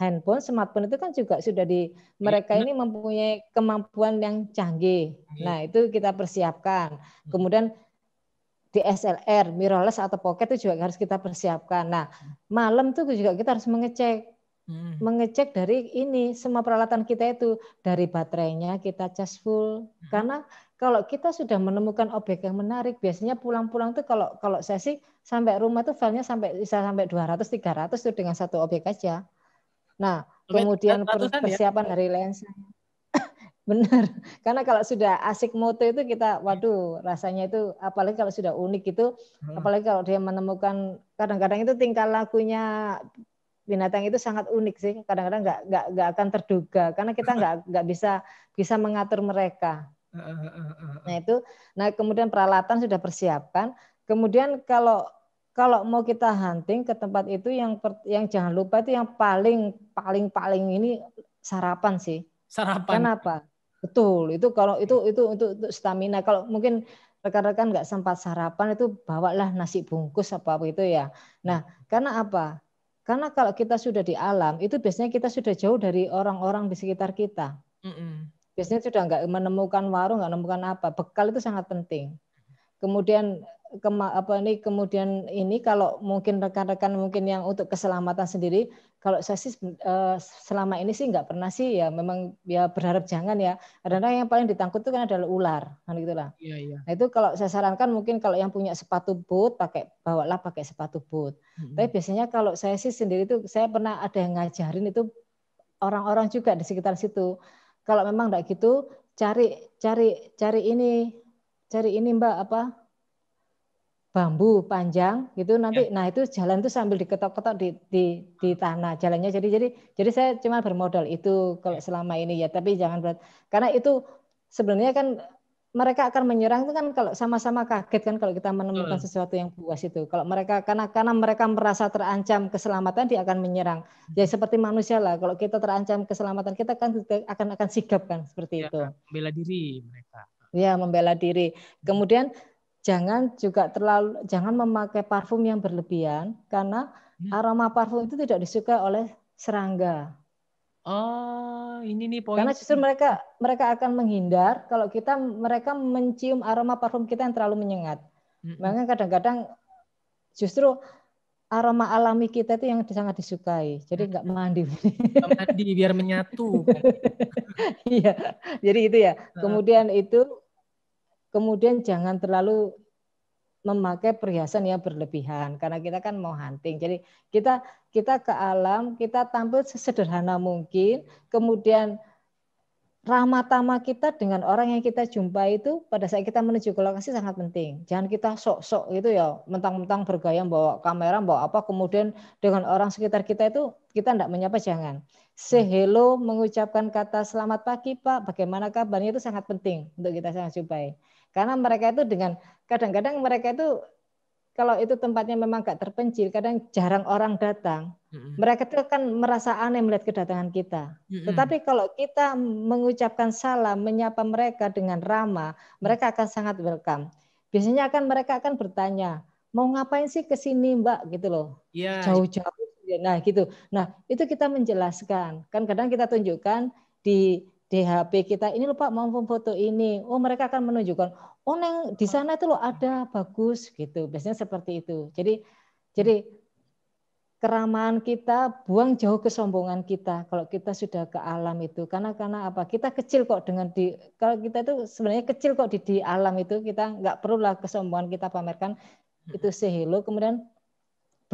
handphone, smartphone itu kan juga sudah di mereka iya. ini mempunyai kemampuan yang canggih. Iya. Nah, itu kita persiapkan. Hmm. Kemudian DSLR, mirrorless atau pocket itu juga harus kita persiapkan. Nah, hmm. malam tuh juga kita harus mengecek Hmm. Mengecek dari ini semua peralatan kita itu dari baterainya kita cas full hmm. karena kalau kita sudah menemukan objek yang menarik biasanya pulang-pulang tuh kalau kalau saya sih sampai rumah tuh filenya sampai bisa sampai 200 300 tuh dengan satu objek aja. Nah, kemudian ya? persiapan ya? dari lensa. [LAUGHS] Benar. Karena kalau sudah asik moto itu kita hmm. waduh rasanya itu apalagi kalau sudah unik itu apalagi kalau dia menemukan kadang-kadang itu tingkah lakunya binatang itu sangat unik sih kadang-kadang nggak -kadang nggak nggak akan terduga karena kita nggak [LAUGHS] nggak bisa bisa mengatur mereka eh, eh, eh, nah itu nah kemudian peralatan sudah persiapkan kemudian kalau kalau mau kita hunting ke tempat itu yang per, yang jangan lupa itu yang paling paling paling ini sarapan sih. Sarapan. Kenapa? Betul. Itu kalau itu itu untuk, stamina. Kalau mungkin rekan-rekan nggak sempat sarapan itu bawalah nasi bungkus apa apa itu ya. Nah, karena apa? Karena kalau kita sudah di alam, itu biasanya kita sudah jauh dari orang-orang di sekitar kita. Mm-mm. Biasanya sudah nggak menemukan warung, nggak menemukan apa. Bekal itu sangat penting. Kemudian kema, apa ini kemudian ini kalau mungkin rekan-rekan mungkin yang untuk keselamatan sendiri kalau saya sih eh, selama ini sih nggak pernah sih ya memang ya berharap jangan ya karena yang paling ditangkut itu kan adalah ular kan gitulah iya, iya. nah itu kalau saya sarankan mungkin kalau yang punya sepatu boot pakai bawalah pakai sepatu boot hmm tapi biasanya kalau saya sih sendiri itu saya pernah ada yang ngajarin itu orang-orang juga di sekitar situ kalau memang nggak gitu cari cari cari ini cari ini mbak apa bambu panjang gitu nanti ya. nah itu jalan itu sambil diketok-ketok di, di di tanah jalannya jadi jadi jadi saya cuma bermodal itu kalau ya. selama ini ya tapi jangan berat karena itu sebenarnya kan mereka akan menyerang itu kan kalau sama-sama kaget kan kalau kita menemukan hmm. sesuatu yang puas itu kalau mereka karena karena mereka merasa terancam keselamatan dia akan menyerang hmm. ya seperti manusia lah kalau kita terancam keselamatan kita kan akan akan sigap kan seperti ya, itu membela diri mereka ya membela diri kemudian jangan juga terlalu jangan memakai parfum yang berlebihan karena hmm. aroma parfum itu tidak disukai oleh serangga. Oh, ini nih poin. Karena justru mereka mereka akan menghindar kalau kita mereka mencium aroma parfum kita yang terlalu menyengat. Hmm. Makanya kadang-kadang justru aroma alami kita itu yang sangat disukai. Jadi hmm. nggak mandi. mandi biar menyatu. [LAUGHS] Iya. Jadi itu ya. Kemudian itu Kemudian jangan terlalu memakai perhiasan yang berlebihan karena kita kan mau hunting. Jadi kita kita ke alam, kita tampil sesederhana mungkin, kemudian ramah tamah kita dengan orang yang kita jumpai itu pada saat kita menuju ke lokasi sangat penting. Jangan kita sok-sok gitu ya, mentang-mentang bergaya bawa kamera, bawa apa, kemudian dengan orang sekitar kita itu kita tidak menyapa jangan. Say mengucapkan kata selamat pagi Pak, bagaimana kabarnya itu sangat penting untuk kita sangat jumpai. Karena mereka itu dengan kadang-kadang mereka itu kalau itu tempatnya memang gak terpencil, kadang jarang orang datang. Mereka itu kan merasa aneh melihat kedatangan kita. Tetapi kalau kita mengucapkan salam, menyapa mereka dengan ramah, mereka akan sangat welcome. Biasanya akan mereka akan bertanya, mau ngapain sih ke sini Mbak gitu loh. Iya. Jauh-jauh. Nah gitu. Nah itu kita menjelaskan. Kan kadang kita tunjukkan di DHP kita ini lupa mau foto ini. Oh, mereka akan menunjukkan, oh neng di sana itu lo ada bagus gitu. Biasanya seperti itu. Jadi jadi keramahan kita, buang jauh kesombongan kita kalau kita sudah ke alam itu. Karena karena apa? Kita kecil kok dengan di kalau kita itu sebenarnya kecil kok di, di alam itu kita nggak perlulah kesombongan kita pamerkan hmm. itu sehelo kemudian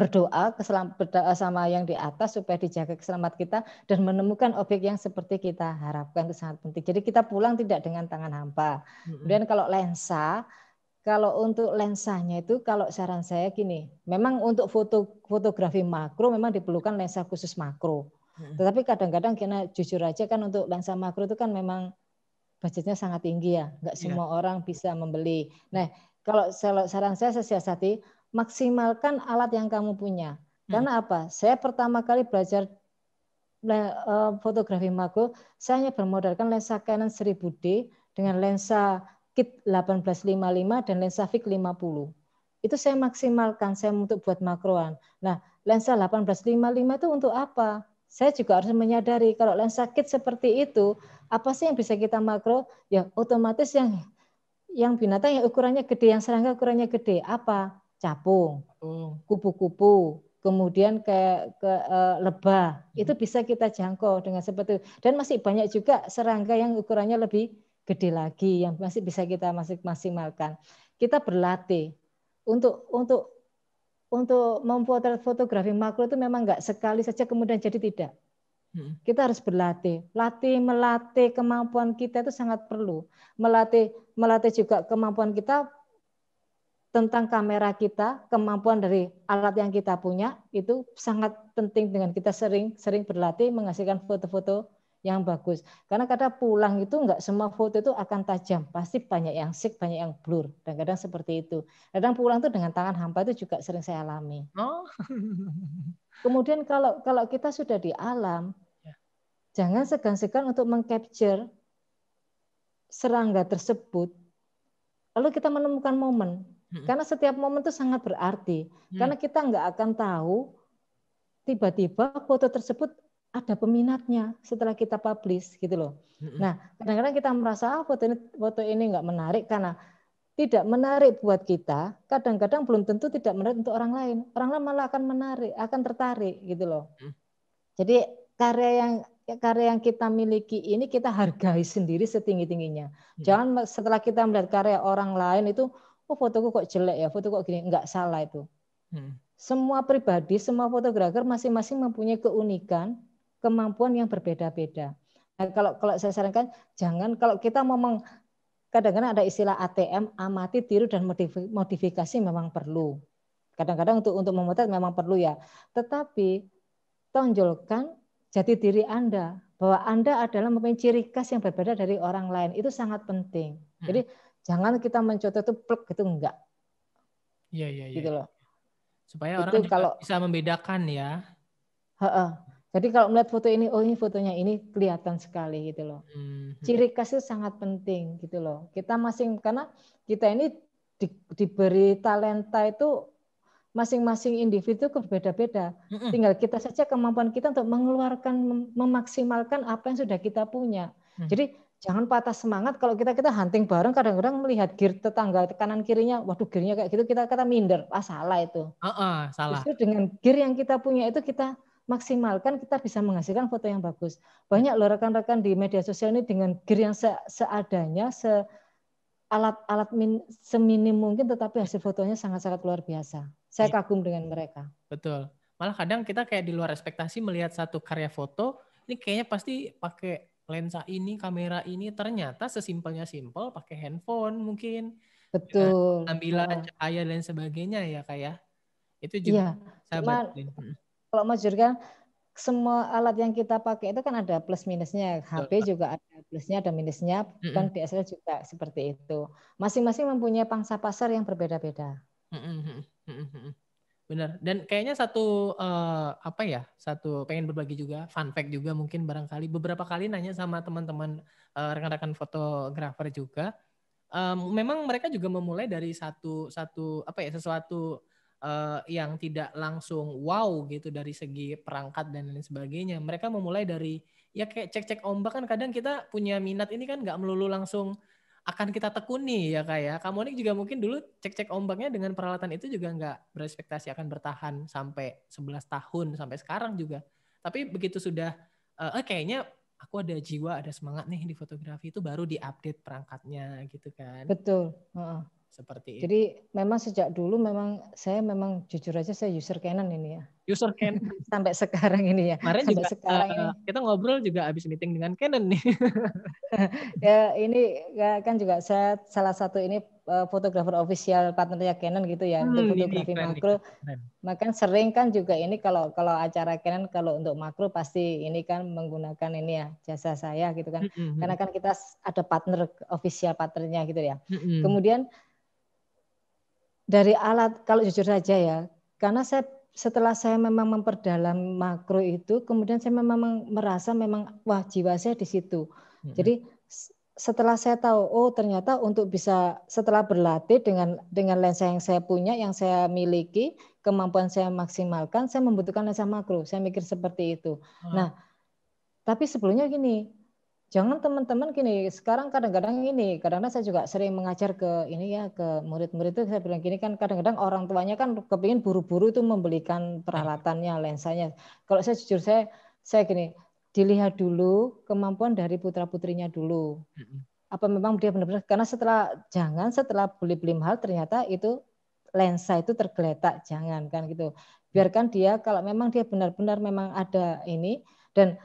berdoa keselam, berdoa sama yang di atas supaya dijaga keselamatan kita dan menemukan objek yang seperti kita harapkan itu sangat penting. Jadi kita pulang tidak dengan tangan hampa. Kemudian kalau lensa, kalau untuk lensanya itu kalau saran saya gini, memang untuk foto fotografi makro memang diperlukan lensa khusus makro. Tetapi kadang-kadang karena jujur aja kan untuk lensa makro itu kan memang budgetnya sangat tinggi ya, nggak iya. semua yeah. orang bisa membeli. Nah, kalau saran saya saya maksimalkan alat yang kamu punya. Hmm. Karena apa? Saya pertama kali belajar e, fotografi makro, saya hanya bermodalkan lensa Canon 1000D dengan lensa kit 1855 dan lensa fix 50. Itu saya maksimalkan saya untuk buat makroan. Nah, lensa 1855 itu untuk apa? Saya juga harus menyadari kalau lensa kit seperti itu, apa sih yang bisa kita makro? Ya otomatis yang yang binatang yang ukurannya gede, yang serangga ukurannya gede, apa? capung, kupu-kupu, kemudian ke, ke uh, e, lebah. Hmm. Itu bisa kita jangkau dengan seperti itu. Dan masih banyak juga serangga yang ukurannya lebih gede lagi yang masih bisa kita masih maksimalkan. Kita berlatih untuk untuk untuk memfoto fotografi makro itu memang nggak sekali saja kemudian jadi tidak. Hmm. Kita harus berlatih, latih melatih kemampuan kita itu sangat perlu. Melatih melatih juga kemampuan kita tentang kamera kita, kemampuan dari alat yang kita punya itu sangat penting dengan kita sering-sering berlatih menghasilkan foto-foto yang bagus. Karena kadang pulang itu enggak semua foto itu akan tajam, pasti banyak yang sick, banyak yang blur. Dan kadang seperti itu. Kadang pulang itu dengan tangan hampa itu juga sering saya alami. Oh. Kemudian kalau kalau kita sudah di alam, ya. jangan segan-segan untuk mengcapture serangga tersebut. Lalu kita menemukan momen karena setiap momen itu sangat berarti. Mm. Karena kita nggak akan tahu tiba-tiba foto tersebut ada peminatnya setelah kita publish gitu loh. Nah, kadang-kadang kita merasa oh, foto ini foto ini nggak menarik karena tidak menarik buat kita, kadang-kadang belum tentu tidak menarik untuk orang lain. Orang lain malah akan menarik, akan tertarik gitu loh. Mm. Jadi karya yang karya yang kita miliki ini kita hargai sendiri setinggi tingginya. Mm. Jangan setelah kita melihat karya orang lain itu oh fotoku kok jelek ya, foto kok gini, nggak salah itu. Hmm. Semua pribadi, semua fotografer masing-masing mempunyai keunikan, kemampuan yang berbeda-beda. Nah, kalau kalau saya sarankan jangan kalau kita memang kadang-kadang ada istilah ATM amati tiru dan modifikasi memang perlu. Kadang-kadang untuk untuk memotret memang perlu ya. Tetapi tonjolkan jati diri Anda bahwa Anda adalah mempunyai ciri khas yang berbeda dari orang lain. Itu sangat penting. Hmm. Jadi hmm Jangan kita mencontoh itu plek gitu enggak. Iya iya iya. Gitu loh. Supaya orang itu kalau bisa membedakan ya. He-he. Jadi kalau melihat foto ini, oh ini fotonya ini kelihatan sekali gitu loh. Hmm. Ciri khas itu sangat penting gitu loh. Kita masing karena kita ini di, diberi talenta itu masing-masing individu berbeda-beda. Hmm. Tinggal kita saja kemampuan kita untuk mengeluarkan memaksimalkan apa yang sudah kita punya. Hmm. Jadi jangan patah semangat kalau kita kita hunting bareng kadang-kadang melihat gear tetangga kanan kirinya waduh gearnya kayak gitu kita kata minder ah salah itu uh -uh, salah justru dengan gear yang kita punya itu kita maksimalkan kita bisa menghasilkan foto yang bagus banyak lo rekan-rekan di media sosial ini dengan gear yang se seadanya se alat-alat min seminim mungkin tetapi hasil fotonya sangat-sangat luar biasa saya iya. kagum dengan mereka betul malah kadang kita kayak di luar ekspektasi melihat satu karya foto ini kayaknya pasti pakai lensa ini, kamera ini ternyata sesimpelnya simpel pakai handphone mungkin. Ya kan? Betul. ambilan tampilan ya. cahaya dan sebagainya ya kak ya. Itu iya. juga ya. sahabat. Cuma, hmm. kalau Mas Jurgen, semua alat yang kita pakai itu kan ada plus minusnya. HP juga ada plusnya, ada minusnya, mm-hmm. dan DSLR juga seperti itu. Masing-masing mempunyai pangsa pasar yang berbeda-beda. Mm-hmm. Mm-hmm. Benar. Dan kayaknya satu uh, apa ya? Satu pengen berbagi juga fun fact juga mungkin barangkali beberapa kali nanya sama teman-teman uh, rekan-rekan fotografer juga. Um, memang mereka juga memulai dari satu satu apa ya sesuatu uh, yang tidak langsung wow gitu dari segi perangkat dan lain sebagainya. Mereka memulai dari ya kayak cek-cek ombak kan kadang kita punya minat ini kan nggak melulu langsung akan kita tekuni ya kak ya. Kamu Monik juga mungkin dulu cek-cek ombaknya dengan peralatan itu juga nggak berespektasi akan bertahan sampai 11 tahun sampai sekarang juga. Tapi begitu sudah eh, eh, kayaknya aku ada jiwa ada semangat nih di fotografi itu baru diupdate perangkatnya gitu kan. Betul. Uh -uh seperti itu. Jadi memang sejak dulu memang saya memang jujur aja saya user Canon ini ya. User Canon [LAUGHS] sampai sekarang ini ya. Kemarin sampai juga sekarang uh, ini. kita ngobrol juga habis meeting dengan Canon nih. [LAUGHS] ya ini ya kan juga saya salah satu ini eh, fotografer official partnernya Canon gitu ya hmm, untuk fotografi ini, makro. Makan sering kan juga ini kalau kalau acara Canon kalau untuk makro pasti ini kan menggunakan ini ya jasa saya gitu kan. -hmm. hmm, hmm. Karena kan kita ada partner official partnernya gitu ya. -hmm. hmm. Kemudian dari alat kalau jujur saja ya karena saya setelah saya memang memperdalam makro itu kemudian saya memang merasa memang wah jiwa saya di situ mm-hmm. jadi setelah saya tahu oh ternyata untuk bisa setelah berlatih dengan dengan lensa yang saya punya yang saya miliki kemampuan saya maksimalkan saya membutuhkan lensa makro saya mikir seperti itu mm nah tapi sebelumnya gini jangan teman-teman gini sekarang kadang-kadang ini kadang-kadang saya juga sering mengajar ke ini ya ke murid-murid itu saya bilang gini kan kadang-kadang orang tuanya kan kepingin buru-buru itu membelikan peralatannya lensanya kalau saya jujur saya saya gini dilihat dulu kemampuan dari putra putrinya dulu apa memang dia benar-benar karena setelah jangan setelah beli-beli mahal ternyata itu lensa itu tergeletak jangan kan gitu biarkan dia kalau memang dia benar-benar memang ada ini dan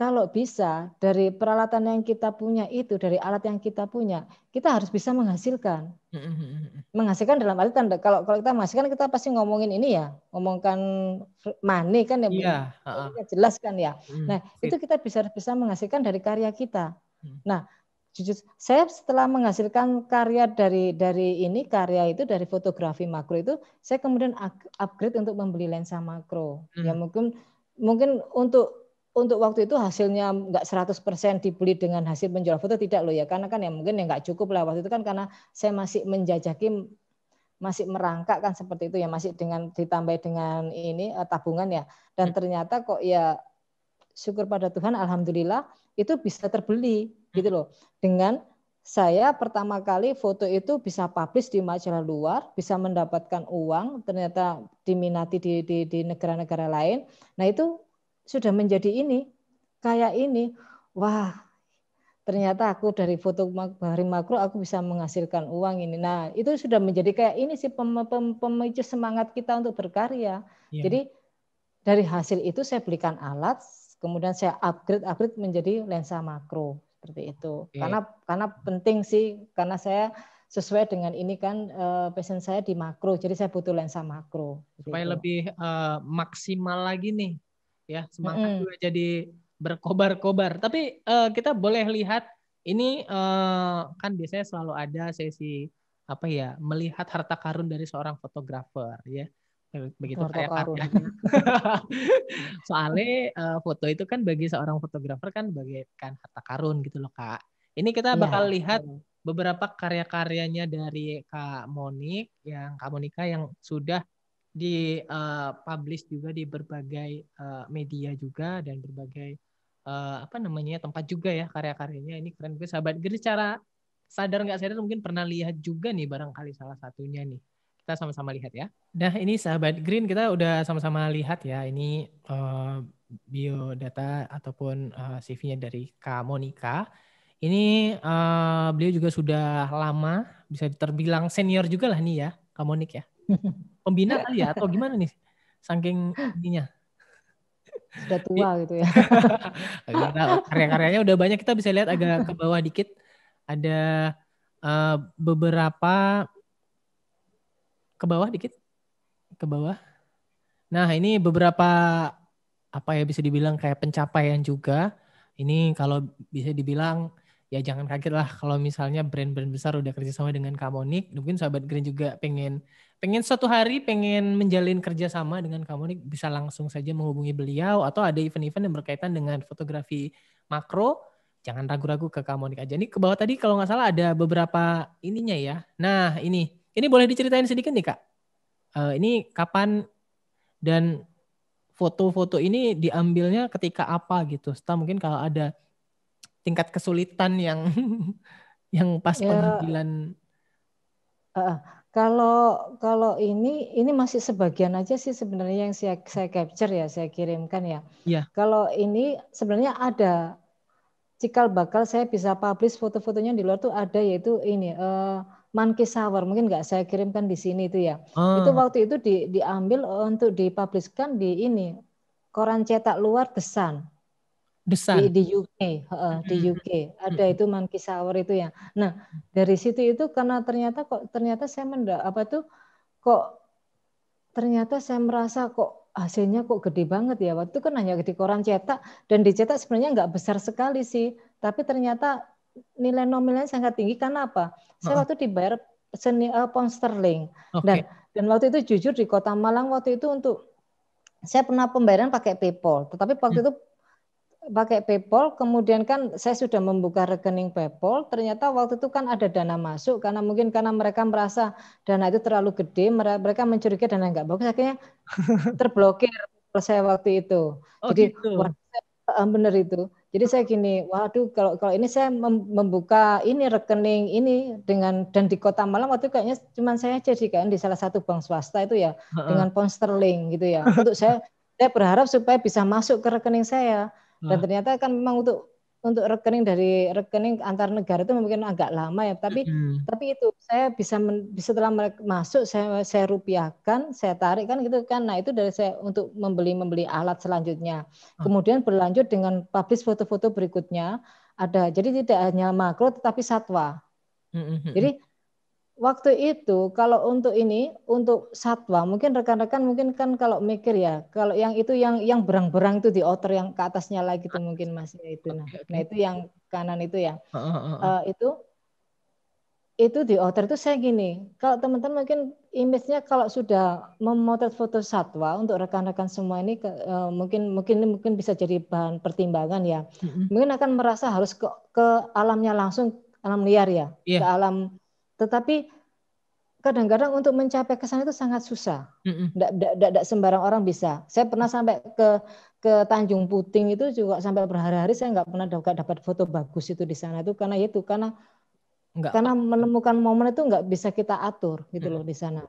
kalau bisa dari peralatan yang kita punya itu dari alat yang kita punya kita harus bisa menghasilkan mm-hmm. menghasilkan dalam arti tanda kalau kalau kita menghasilkan kita pasti ngomongin ini ya ngomongkan money kan ya yeah. Iya, jelas kan ya mm-hmm. nah fit. itu kita bisa bisa menghasilkan dari karya kita mm. nah jujur saya setelah menghasilkan karya dari dari ini karya itu dari fotografi makro itu saya kemudian upgrade untuk membeli lensa makro hmm. ya mm. mungkin mungkin untuk untuk waktu itu hasilnya nggak 100% dibeli dengan hasil menjual foto tidak loh ya karena kan yang mungkin yang enggak cukup lah waktu itu kan karena saya masih menjajaki masih merangkak kan seperti itu ya masih dengan ditambah dengan ini eh, tabungan ya dan hmm. ternyata kok ya syukur pada Tuhan alhamdulillah itu bisa terbeli hmm. gitu loh dengan saya pertama kali foto itu bisa publish di majalah luar, bisa mendapatkan uang, ternyata diminati di di, di negara-negara lain. Nah itu sudah menjadi ini, kayak ini, wah ternyata aku dari foto hari makro aku bisa menghasilkan uang ini. Nah itu sudah menjadi kayak ini sih pem, pem, pemicu semangat kita untuk berkarya. ya. Jadi dari hasil itu saya belikan alat, kemudian saya upgrade upgrade menjadi lensa makro seperti itu. Okay. Karena karena penting sih karena saya sesuai dengan ini kan uh, passion saya di makro, jadi saya butuh lensa makro. Supaya gitu. lebih uh, maksimal lagi nih ya semangat mm -hmm. juga jadi berkobar-kobar. Tapi uh, kita boleh lihat ini uh, kan biasanya selalu ada sesi apa ya melihat harta karun dari seorang fotografer ya begitu harta kayak karun. [LAUGHS] Soalnya uh, foto itu kan bagi seorang fotografer kan bagaikan harta karun gitu loh kak. Ini kita iya, bakal ya. lihat beberapa karya-karyanya dari Kak Monik yang Kak Monika yang sudah di uh, publish juga di berbagai uh, media juga dan berbagai uh, apa namanya tempat juga ya karya-karyanya ini keren juga sahabat jadi secara sadar nggak sadar mungkin pernah lihat juga nih barangkali salah satunya nih kita sama-sama lihat ya nah ini sahabat green kita udah sama-sama lihat ya ini uh, biodata ataupun uh, CV-nya dari Kak Monica ini uh, beliau juga sudah lama bisa terbilang senior juga lah nih ya Kak Monik ya Pembina iya. kali ya atau gimana nih? Saking ininya. Sudah tua gitu ya. [LAUGHS] Oh, iya, nah, karya-karyanya udah banyak kita bisa lihat agak ke bawah dikit ada uh, beberapa ke bawah dikit ke bawah. Nah, ini beberapa apa ya bisa dibilang kayak pencapaian juga. Ini kalau bisa dibilang ya jangan kaget lah kalau misalnya brand-brand besar udah kerjasama dengan Kamonik. Mungkin sahabat Green juga pengen pengen suatu hari pengen menjalin kerjasama dengan Kamonik bisa langsung saja menghubungi beliau atau ada event-event yang berkaitan dengan fotografi makro. Jangan ragu-ragu ke Kamonik aja. Ini ke bawah tadi kalau nggak salah ada beberapa ininya ya. Nah ini ini boleh diceritain sedikit nih kak. Uh, ini kapan dan foto-foto ini diambilnya ketika apa gitu. Setelah mungkin kalau ada tingkat kesulitan yang [LAUGHS] yang pas ya, pengadilan? Uh, kalau kalau ini ini masih sebagian aja sih sebenarnya yang saya saya capture ya saya kirimkan ya. ya. Kalau ini sebenarnya ada cikal bakal saya bisa publish foto-fotonya di luar tuh ada yaitu ini uh, eh, monkey shower mungkin nggak saya kirimkan di sini itu ya. Ah. Itu waktu itu di, diambil untuk dipublishkan di ini koran cetak luar Desan besar Di, di UK, uh, di hmm. UK ada hmm. itu monkey shower itu ya. Nah dari situ itu karena ternyata kok ternyata saya mendak apa tuh kok ternyata saya merasa kok hasilnya kok gede banget ya. Waktu itu kan hanya di koran cetak dan dicetak sebenarnya nggak besar sekali sih, tapi ternyata nilai nominalnya sangat tinggi karena apa? Saya waktu dibayar seni uh, pound sterling okay. dan dan waktu itu jujur di kota Malang waktu itu untuk saya pernah pembayaran pakai PayPal, tetapi waktu hmm. itu pakai PayPal, kemudian kan saya sudah membuka rekening PayPal, ternyata waktu itu kan ada dana masuk karena mungkin karena mereka merasa dana itu terlalu gede, mereka mencurigai dana enggak bagus, akhirnya [LAUGHS] terblokir saya waktu itu. Oh, Jadi gitu. Eh, benar itu. Jadi saya gini, waduh kalau kalau ini saya membuka ini rekening ini dengan dan di Kota Malang waktu itu kayaknya cuma saya kan di salah satu bank swasta itu ya uh -uh. dengan pound sterling gitu ya. Untuk saya [LAUGHS] saya berharap supaya bisa masuk ke rekening saya. Dan hmm. ternyata kan memang untuk untuk rekening dari rekening antar negara itu mungkin agak lama ya tapi mm. tapi itu saya bisa men, setelah masuk saya saya rupiahkan saya tarik kan gitu kan nah itu dari saya untuk membeli membeli alat selanjutnya ah. kemudian berlanjut dengan publish foto-foto berikutnya ada jadi tidak hanya makro tetapi satwa -hmm. hmm, hmm jadi waktu itu kalau untuk ini untuk satwa mungkin rekan-rekan mungkin kan kalau mikir ya kalau yang itu yang yang berang-berang itu di outer yang ke atasnya lagi itu mungkin masih ya itu nah, nah itu yang kanan itu ya uh, itu itu di outer itu saya gini kalau teman-teman mungkin image-nya kalau sudah memotret foto satwa untuk rekan-rekan semua ini uh, mungkin mungkin mungkin bisa jadi bahan pertimbangan ya mungkin akan merasa harus ke, ke alamnya langsung alam liar ya yeah. ke alam tetapi kadang-kadang untuk mencapai ke sana itu sangat susah. Tidak sembarang orang bisa. Saya pernah sampai ke ke Tanjung Puting itu juga sampai berhari-hari saya nggak pernah dapat dapat foto bagus itu di sana itu karena itu karena Enggak. karena menemukan momen itu nggak bisa kita atur gitu loh di sana.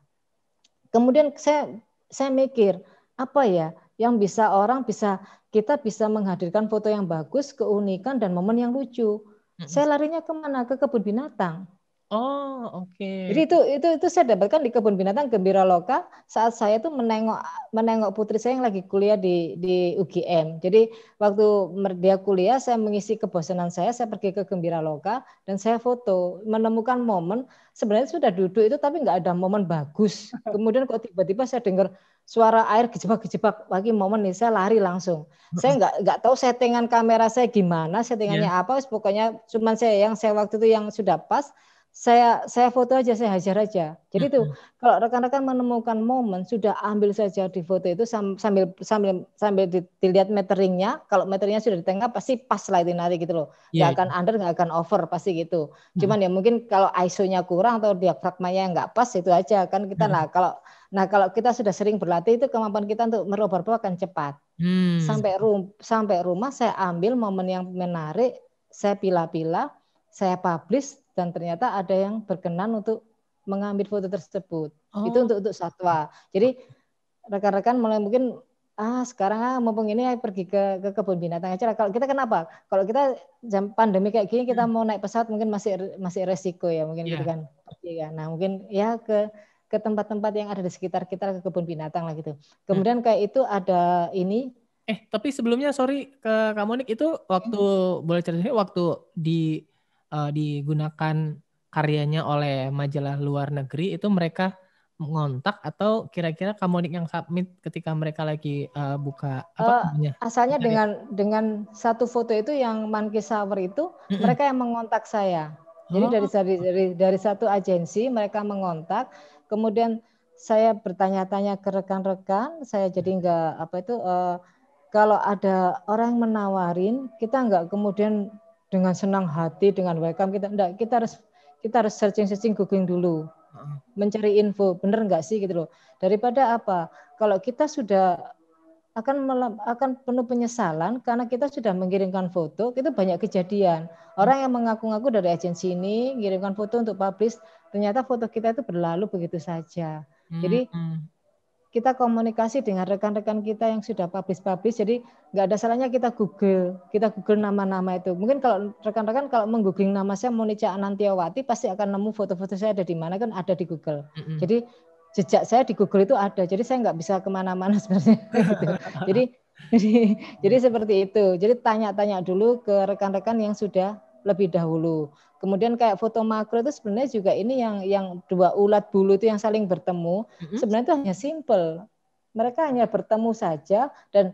Kemudian saya saya mikir apa ya yang bisa orang bisa kita bisa menghadirkan foto yang bagus, keunikan dan momen yang lucu. Saya larinya kemana? Ke kebun binatang. Oh, oke. Okay. Jadi itu itu itu saya dapatkan di kebun binatang Gembira Loka saat saya itu menengok menengok putri saya yang lagi kuliah di di UGM. Jadi waktu dia kuliah saya mengisi kebosanan saya, saya pergi ke Gembira Loka dan saya foto menemukan momen sebenarnya sudah duduk itu tapi nggak ada momen bagus. [LAUGHS] Kemudian kok tiba-tiba saya dengar suara air gejebak-gejebak lagi momen ini saya lari langsung. Saya nggak nggak tahu settingan kamera saya gimana, settingannya yeah. apa, pokoknya cuman saya yang saya waktu itu yang sudah pas saya saya foto aja saya hajar aja jadi itu kalau rekan-rekan menemukan momen sudah ambil saja di foto itu sambil sambil sambil dilihat meteringnya kalau meteringnya sudah di tengah pasti pas lah itu nanti gitu loh yeah, nggak iya. akan under nggak akan over pasti gitu cuman ya mungkin kalau ISO-nya kurang atau diafragmanya nggak pas itu aja kan kita lah kalau Nah, kalau kita sudah sering berlatih itu kemampuan kita untuk merubah berubah akan cepat. Hmm. Sampai rum sampai rumah saya ambil momen yang menarik, saya pila-pila, saya publish, dan ternyata ada yang berkenan untuk mengambil foto tersebut. Oh. Itu untuk untuk satwa. Jadi rekan-rekan mulai mungkin ah sekarang ah, mumpung ini ayo pergi ke, ke kebun binatang aja. Kalau kita kenapa? Kalau kita jam pandemi kayak gini kita hmm. mau naik pesawat mungkin masih masih resiko ya mungkin yeah. gitu kan. Ya, nah mungkin ya ke ke tempat-tempat yang ada di sekitar kita ke kebun binatang lah gitu. Kemudian hmm. kayak itu ada ini Eh, tapi sebelumnya sorry ke Kamonik itu waktu hmm. boleh ceritain waktu di uh, digunakan karyanya oleh majalah luar negeri itu mereka mengontak atau kira-kira Kamonik yang submit ketika mereka lagi uh, buka apa uh, namanya? Asalnya dengan dengan satu foto itu yang Monkey shower itu mereka yang mengontak saya. Jadi oh. dari, dari dari dari satu agensi mereka mengontak, kemudian saya bertanya-tanya ke rekan-rekan, saya jadi nggak apa itu uh, kalau ada orang menawarin, kita nggak kemudian dengan senang hati dengan welcome kita enggak kita harus kita harus searching searching googling dulu mencari info bener enggak sih gitu loh daripada apa kalau kita sudah akan akan penuh penyesalan karena kita sudah mengirimkan foto itu banyak kejadian orang yang mengaku-ngaku dari agensi ini mengirimkan foto untuk publish ternyata foto kita itu berlalu begitu saja hmm, jadi hmm kita komunikasi dengan rekan-rekan kita yang sudah publish-publish. Jadi nggak ada salahnya kita Google, kita Google nama-nama itu. Mungkin kalau rekan-rekan kalau menggoogling nama saya Monica Anantiawati pasti akan nemu foto-foto saya ada di mana kan ada di Google. Mm -hmm. Jadi jejak saya di Google itu ada. Jadi saya nggak bisa kemana-mana [LAUGHS] sebenarnya. Gitu. Jadi jadi, [LAUGHS] jadi seperti itu. Jadi tanya-tanya dulu ke rekan-rekan yang sudah lebih dahulu. Kemudian kayak foto makro itu sebenarnya juga ini yang yang dua ulat bulu itu yang saling bertemu. Mm-hmm. Sebenarnya itu hanya simple. Mereka hanya bertemu saja dan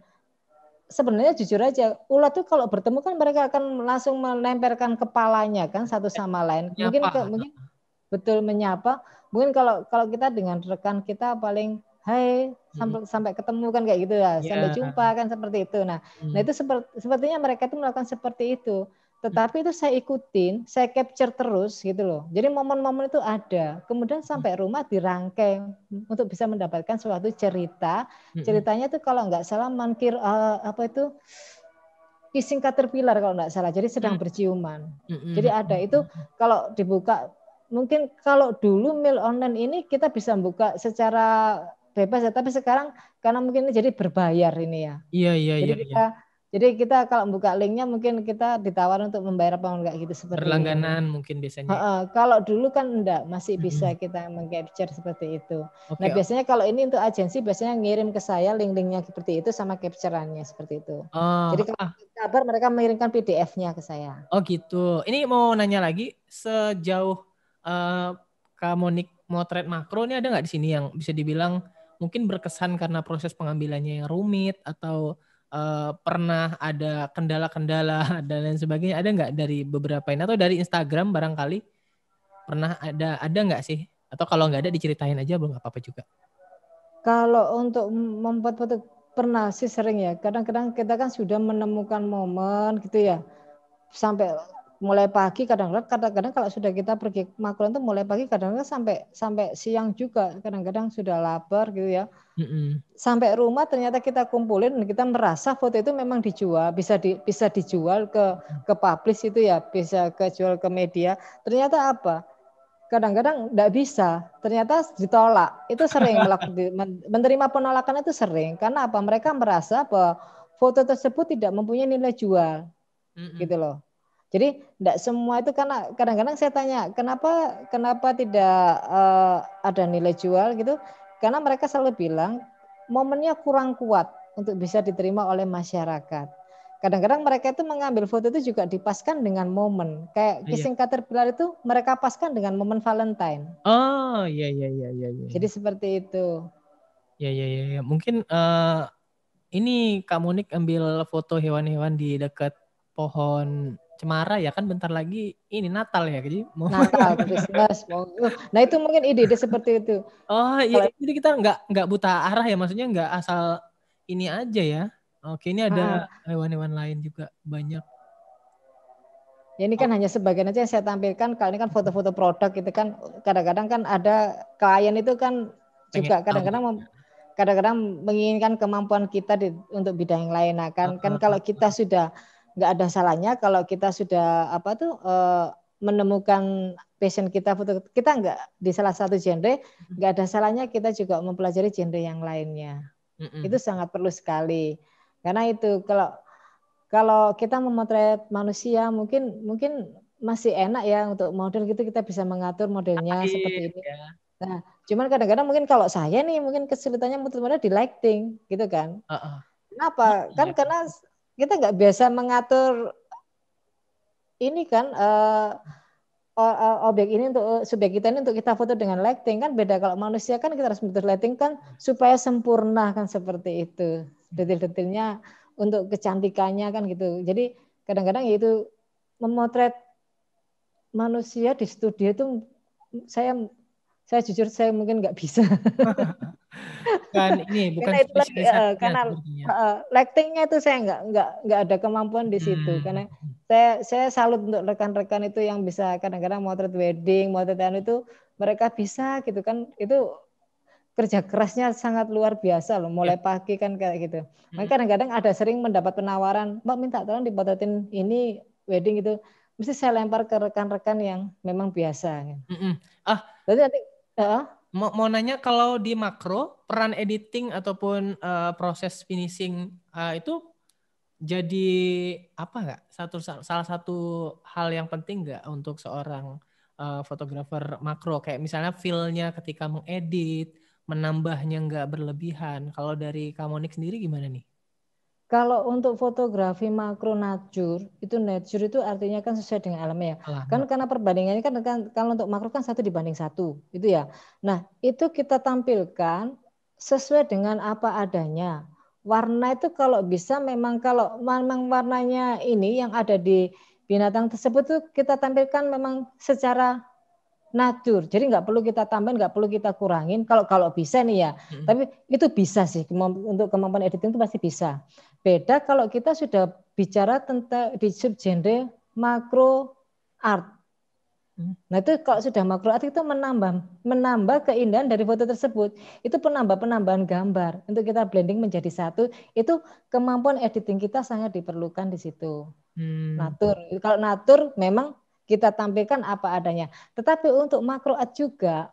sebenarnya jujur aja ulat itu kalau bertemu kan mereka akan langsung menempelkan kepalanya kan satu sama lain. Mungkin ke, mungkin betul menyapa. Mungkin kalau kalau kita dengan rekan kita paling hai mm-hmm. sampai hmm. sampai ketemu kan kayak gitu ya, yeah. sampai iya. jumpa kan seperti itu. Nah, hmm. nah mm-hmm. itu sepertinya mereka itu melakukan seperti itu. Tetapi itu saya ikutin, saya capture terus gitu loh. Jadi momen-momen itu ada. Kemudian hmm. sampai rumah dirangkai untuk bisa mendapatkan suatu cerita. Hmm. Ceritanya itu kalau nggak salah mankir uh, apa itu kissing caterpillar kalau nggak salah. Jadi sedang hmm. berciuman. Jadi ada itu kalau dibuka mungkin kalau dulu mail online ini kita bisa buka secara bebas ya, tapi sekarang karena mungkin ini jadi berbayar ini ya. Iya iya jadi iya, iya. Kita, iya jadi kita kalau buka linknya mungkin kita ditawar untuk membayar apa enggak gitu seperti perlangganan ini. mungkin biasanya. Uh, uh, kalau dulu kan enggak masih bisa hmm. kita mengcapture seperti itu. Okay. Nah biasanya kalau ini untuk agensi biasanya ngirim ke saya link-linknya seperti itu sama capturannya seperti itu. Oh. Jadi kalau ah. mereka mengirimkan PDF-nya ke saya. Oh gitu. Ini mau nanya lagi sejauh uh, Kak motret makro ini ada nggak di sini yang bisa dibilang mungkin berkesan karena proses pengambilannya yang rumit atau uh, pernah ada kendala-kendala [LAUGHS] dan lain sebagainya ada nggak dari beberapa ini atau dari Instagram barangkali pernah ada ada nggak sih atau kalau nggak ada diceritain aja belum apa-apa juga kalau untuk membuat foto pernah sih sering ya kadang-kadang kita kan sudah menemukan momen gitu ya sampai mulai pagi kadang-kadang kadang-kadang kalau sudah kita pergi makulan itu mulai pagi kadang-kadang sampai sampai siang juga kadang-kadang sudah lapar gitu ya mm-hmm. sampai rumah ternyata kita kumpulin kita merasa foto itu memang dijual bisa di, bisa dijual ke ke publish itu ya bisa kejual ke media ternyata apa kadang-kadang tidak bisa ternyata ditolak itu sering [LAUGHS] menerima penolakan itu sering karena apa mereka merasa bahwa foto tersebut tidak mempunyai nilai jual mm-hmm. gitu loh jadi tidak semua itu karena kadang-kadang saya tanya kenapa kenapa tidak uh, ada nilai jual gitu? Karena mereka selalu bilang momennya kurang kuat untuk bisa diterima oleh masyarakat. Kadang-kadang mereka itu mengambil foto itu juga dipaskan dengan momen. Kayak kissing iya. caterpillar itu mereka paskan dengan momen Valentine. Oh iya iya iya iya. iya. Jadi seperti itu. Iya iya iya. ya. mungkin uh, ini Kak Munik ambil foto hewan-hewan di dekat pohon Cemara ya kan bentar lagi ini Natal ya jadi mau Natal Christmas mau uh, nah itu mungkin ide ide seperti itu oh iya Kalo... jadi kita nggak nggak buta arah ya maksudnya nggak asal ini aja ya oke ini ada ah. hewan-hewan ah. lain juga banyak Ya ini kan oh. hanya sebagian aja yang saya tampilkan. kali ini kan foto-foto produk itu kan kadang-kadang kan ada klien itu kan Pengen juga kadang-kadang kadang-kadang menginginkan kemampuan kita di, untuk bidang yang lain. Nah, kan uh, kan ah, kalau kita sudah nggak ada salahnya kalau kita sudah apa tuh uh, menemukan passion kita foto kita nggak di salah satu genre nggak ada salahnya kita juga mempelajari genre yang lainnya mm -mm. itu sangat perlu sekali karena itu kalau kalau kita memotret manusia mungkin mungkin masih enak ya untuk model gitu kita bisa mengatur modelnya Ayy, seperti ini ya. nah cuman kadang-kadang mungkin kalau saya nih mungkin kesulitannya muter model di lighting gitu kan uh -uh. Kenapa? Kan ya. karena kita nggak biasa mengatur ini kan uh, objek ini untuk eh, subjek kita ini untuk kita foto dengan lighting kan beda kalau manusia kan kita harus butuh lighting kan supaya sempurna kan seperti itu detail-detailnya untuk kecantikannya kan gitu jadi kadang-kadang ya itu memotret manusia di studio itu saya saya jujur saya mungkin nggak bisa. [LAUGHS] kan ini bukan karena itu lagi, uh, karena uh, lectingnya itu saya nggak nggak nggak ada kemampuan di situ hmm. karena saya saya salut untuk rekan-rekan itu yang bisa kadang-kadang motret wedding, motret anu itu mereka bisa gitu kan itu kerja kerasnya sangat luar biasa loh mulai ya. pagi kan kayak gitu. mereka hmm. kadang-kadang ada sering mendapat penawaran, "Mbak minta tolong dipotretin ini wedding itu." Mesti saya lempar ke rekan-rekan yang memang biasa. Mm -mm. Ah, berarti nanti Uh. Mau, mau nanya kalau di makro peran editing ataupun uh, proses finishing uh, itu jadi apa nggak satu salah satu hal yang penting nggak untuk seorang eh, fotografer uh, makro kayak misalnya feel-nya ketika mengedit menambahnya nggak berlebihan kalau dari Kamonik sendiri gimana nih? Kalau untuk fotografi makro nature itu nature itu artinya kan sesuai dengan alamnya ya. Alam. Kan ya. karena perbandingannya kan, kan kalau untuk makro kan satu dibanding satu itu ya. Nah itu kita tampilkan sesuai dengan apa adanya. Warna itu kalau bisa memang kalau memang warnanya ini yang ada di binatang tersebut tuh kita tampilkan memang secara natur. Jadi nggak perlu kita tambahin, nggak perlu kita kurangin. Kalau kalau bisa nih ya. Hmm. Tapi itu bisa sih untuk kemampuan editing itu pasti bisa. Beda kalau kita sudah bicara tentang di subgenre makro art. Hmm. Nah itu kalau sudah makro art itu menambah menambah keindahan dari foto tersebut. Itu penambah penambahan gambar untuk kita blending menjadi satu. Itu kemampuan editing kita sangat diperlukan di situ. Hmm. Natur. Kalau natur memang kita tampilkan apa adanya. Tetapi untuk makroat juga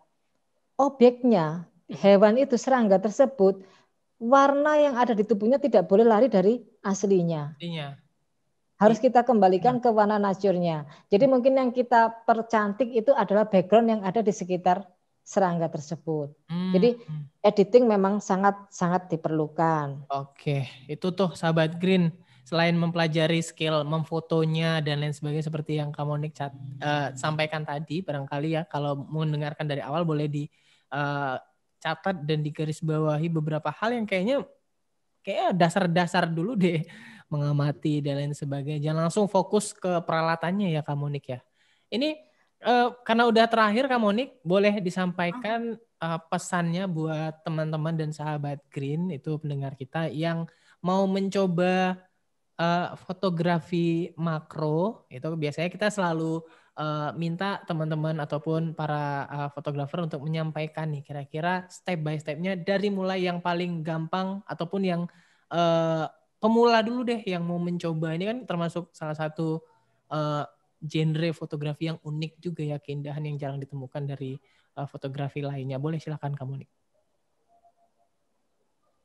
objeknya hewan itu serangga tersebut warna yang ada di tubuhnya tidak boleh lari dari aslinya. Iya. Harus kita kembalikan ya. ke warna nasurnya. Jadi mungkin yang kita percantik itu adalah background yang ada di sekitar serangga tersebut. Hmm. Jadi editing memang sangat sangat diperlukan. Oke, itu tuh sahabat Green selain mempelajari skill memfotonya dan lain sebagainya seperti yang kamu Nick uh, eh, sampaikan tadi barangkali ya kalau mendengarkan dari awal boleh dicatat uh, eh, catat dan digarisbawahi beberapa hal yang kayaknya kayak dasar-dasar dulu deh [LAUGHS] mengamati dan lain sebagainya. Jangan langsung fokus ke peralatannya ya kamu Nick ya. Ini uh, karena udah terakhir kamu Nick boleh disampaikan uh, pesannya buat teman-teman dan sahabat Green itu pendengar kita yang mau mencoba uh, fotografi makro itu biasanya kita selalu uh, minta teman-teman ataupun para uh, fotografer untuk menyampaikan nih kira-kira step by stepnya dari mulai yang paling gampang ataupun yang uh, pemula dulu deh yang mau mencoba ini kan termasuk salah satu uh, genre fotografi yang unik juga ya keindahan yang jarang ditemukan dari uh, fotografi lainnya boleh silakan kamu nih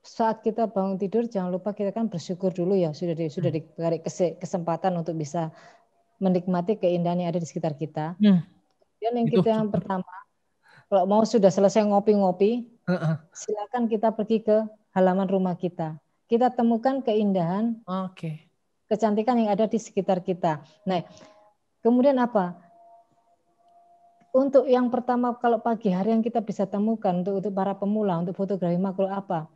saat kita bangun tidur jangan lupa kita kan bersyukur dulu ya sudah di, sudah hmm. diberi kesempatan untuk bisa menikmati keindahan yang ada di sekitar kita. Hmm. Dan yang kita yang pertama, kalau mau sudah selesai ngopi-ngopi, silakan kita pergi ke halaman rumah kita. Kita temukan keindahan, okay. kecantikan yang ada di sekitar kita. Nah, kemudian apa? Untuk yang pertama, kalau pagi hari yang kita bisa temukan untuk, untuk para pemula, untuk fotografi makro apa?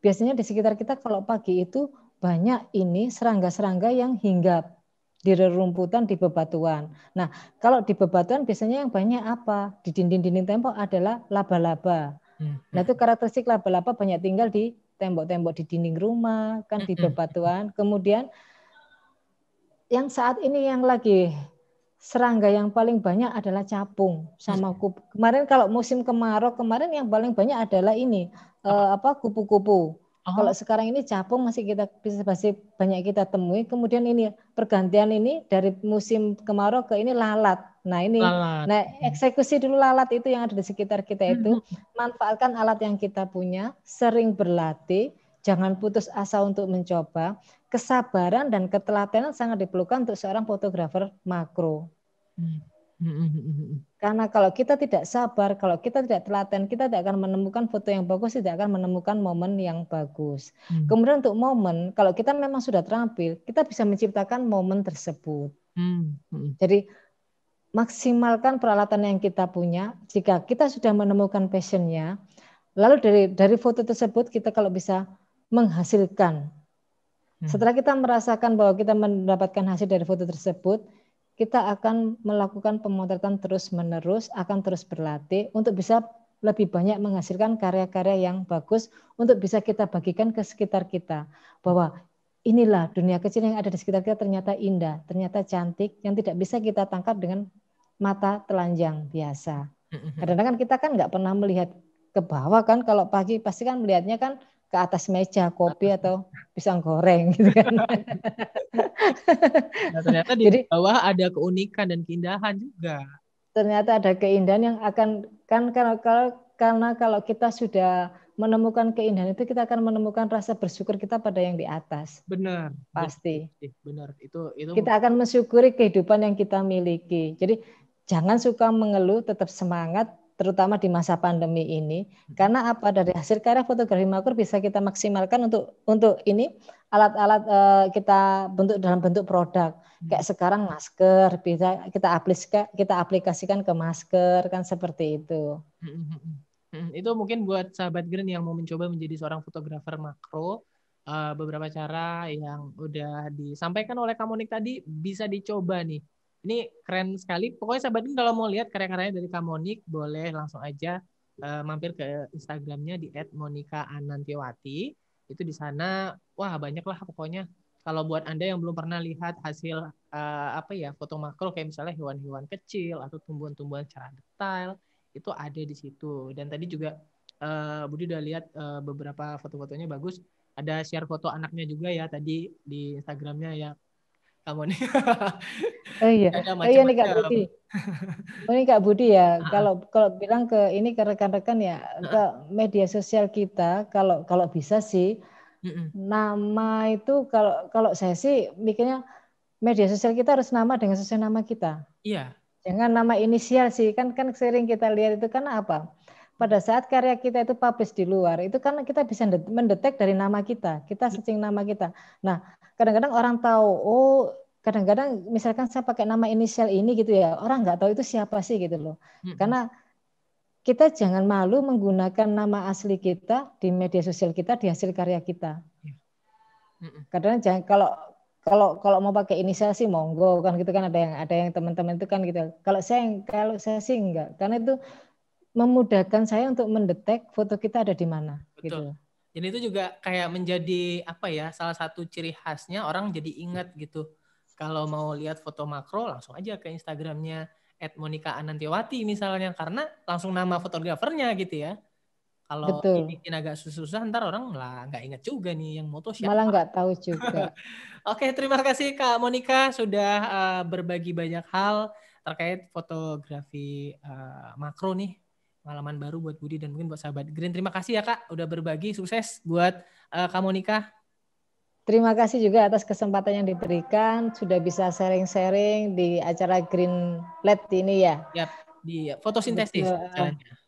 biasanya di sekitar kita kalau pagi itu banyak ini serangga-serangga yang hinggap di rerumputan di bebatuan. Nah, kalau di bebatuan biasanya yang banyak apa? Di dinding-dinding tembok adalah laba-laba. Hmm, hmm. Nah, itu karakteristik laba-laba banyak tinggal di tembok-tembok di dinding rumah, kan di hmm, bebatuan. Kemudian yang saat ini yang lagi serangga yang paling banyak adalah capung sama iya. kupu. Kemarin kalau musim kemarau kemarin yang paling banyak adalah ini uh, apa kupu-kupu. Oh. Kalau sekarang ini capung masih kita masih banyak kita temui. Kemudian ini pergantian ini dari musim kemarau ke ini lalat. Nah ini, lalat. nah eksekusi dulu lalat itu yang ada di sekitar kita itu hmm. manfaatkan alat yang kita punya, sering berlatih, Jangan putus asa untuk mencoba. Kesabaran dan ketelatenan sangat diperlukan untuk seorang fotografer makro. Karena kalau kita tidak sabar, kalau kita tidak telaten, kita tidak akan menemukan foto yang bagus, tidak akan menemukan momen yang bagus. Hmm. Kemudian untuk momen, kalau kita memang sudah terampil, kita bisa menciptakan momen tersebut. Hmm. Hmm. Jadi maksimalkan peralatan yang kita punya. Jika kita sudah menemukan passionnya, lalu dari dari foto tersebut kita kalau bisa menghasilkan. Hmm. Setelah kita merasakan bahwa kita mendapatkan hasil dari foto tersebut, kita akan melakukan pemotretan terus-menerus, akan terus berlatih untuk bisa lebih banyak menghasilkan karya-karya yang bagus untuk bisa kita bagikan ke sekitar kita bahwa inilah dunia kecil yang ada di sekitar kita ternyata indah, ternyata cantik yang tidak bisa kita tangkap dengan mata telanjang biasa. Hmm, hmm, Kadang-kadang kan kita kan nggak pernah melihat ke bawah kan kalau pagi pasti kan melihatnya kan ke atas meja kopi atau pisang goreng gitu kan. [LAUGHS] nah, ternyata di Jadi, bawah ada keunikan dan keindahan juga. Ternyata ada keindahan yang akan kan kalau kalau karena kalau kita sudah menemukan keindahan itu kita akan menemukan rasa bersyukur kita pada yang di atas. Benar. Pasti. Benar. Itu itu Kita akan mensyukuri kehidupan yang kita miliki. Jadi jangan suka mengeluh, tetap semangat terutama di masa pandemi ini. Hmm. Karena apa dari hasil karya fotografi makro bisa kita maksimalkan untuk untuk ini alat-alat uh, kita bentuk dalam bentuk produk. Hmm. Kayak sekarang masker bisa kita aplikasikan kita aplikasikan ke masker kan seperti itu. Hmm, itu mungkin buat sahabat Green yang mau mencoba menjadi seorang fotografer makro eh, beberapa cara yang udah disampaikan oleh Kamonik tadi bisa dicoba nih ini keren sekali. Pokoknya sahabat ini kalau mau lihat karya-karyanya dari Kak Monik boleh langsung aja uh, mampir ke Instagramnya di @monika_anantiwati. Itu di sana wah banyak lah pokoknya. Kalau buat anda yang belum pernah lihat hasil uh, apa ya foto makro kayak misalnya hewan-hewan kecil atau tumbuhan-tumbuhan secara detail itu ada di situ. Dan tadi juga uh, Budi udah lihat uh, beberapa foto-fotonya bagus. Ada share foto anaknya juga ya tadi di Instagramnya ya kamu nih. [LAUGHS] oh iya. Ada macam -macam. oh iya nih Kak Budi. Oh ini Kak Budi ya. Ah. Kalau kalau bilang ke ini ke rekan-rekan ya ah. ke media sosial kita kalau kalau bisa sih mm -mm. nama itu kalau kalau saya sih mikirnya media sosial kita harus nama dengan sesuai nama kita. Iya. Jangan nama inisial sih kan kan sering kita lihat itu kan apa? pada saat karya kita itu publish di luar, itu karena kita bisa mendetek dari nama kita. Kita iya. searching nama kita. Nah, kadang-kadang orang tahu, oh kadang-kadang misalkan saya pakai nama inisial ini gitu ya, orang nggak tahu itu siapa sih gitu loh. Karena kita jangan malu menggunakan nama asli kita di media sosial kita, di hasil karya kita. Iya. kadang Kadang jangan kalau kalau kalau mau pakai inisial sih monggo kan gitu kan ada yang ada yang teman-teman itu kan gitu. Kalau saya kalau saya sih enggak karena itu memudahkan saya untuk mendetek foto kita ada di mana. Betul. Gitu. Jadi itu juga kayak menjadi apa ya salah satu ciri khasnya orang jadi ingat gitu. Kalau mau lihat foto makro langsung aja ke Instagramnya at Monica Anantiwati misalnya karena langsung nama fotografernya gitu ya. Kalau Betul. agak susah-susah ntar orang lah nggak ingat juga nih yang moto siapa. Malah nggak tahu juga. [LAUGHS] Oke terima kasih Kak Monica sudah uh, berbagi banyak hal terkait fotografi uh, makro nih pengalaman baru buat Budi dan mungkin buat sahabat Green. Terima kasih ya Kak udah berbagi sukses buat uh, eh, Kak Monika. Terima kasih juga atas kesempatan yang diberikan sudah bisa sharing-sharing di acara Green Plate ini ya. Yap, di fotosintesis.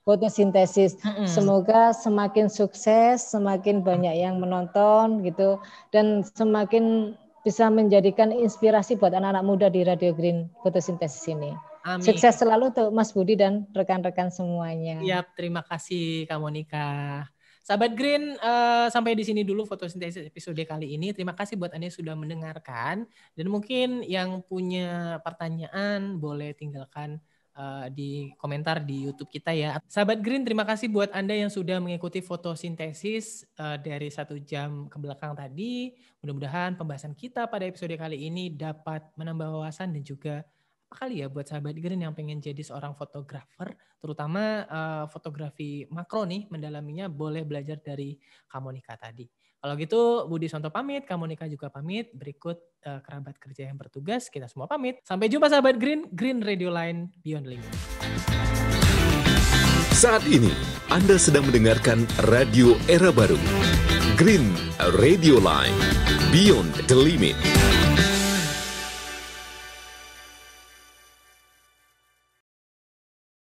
fotosintesis. hmm Semoga semakin sukses, semakin banyak yang menonton gitu dan semakin bisa menjadikan inspirasi buat anak-anak muda di Radio Green Fotosintesis ini. Amin. Sukses selalu tuh Mas Budi dan rekan-rekan semuanya. Iya, terima kasih Kak Monika. Sahabat Green, uh, sampai di sini dulu fotosintesis episode kali ini. Terima kasih buat Anda yang sudah mendengarkan. Dan mungkin yang punya pertanyaan boleh tinggalkan uh, di komentar di YouTube kita ya. Sahabat Green, terima kasih buat Anda yang sudah mengikuti fotosintesis uh, dari satu jam ke belakang tadi. Mudah-mudahan pembahasan kita pada episode kali ini dapat menambah wawasan dan juga apa kali ya buat sahabat Green yang pengen jadi seorang fotografer, terutama uh, fotografi makro nih, mendalaminya boleh belajar dari Kamonika tadi. Kalau gitu Budi Sonto pamit, Kamonika juga pamit, berikut uh, kerabat kerja yang bertugas, kita semua pamit. Sampai jumpa sahabat Green, Green Radio Line Beyond Limit. Saat ini Anda sedang mendengarkan Radio Era Baru. Green Radio Line Beyond the Limit.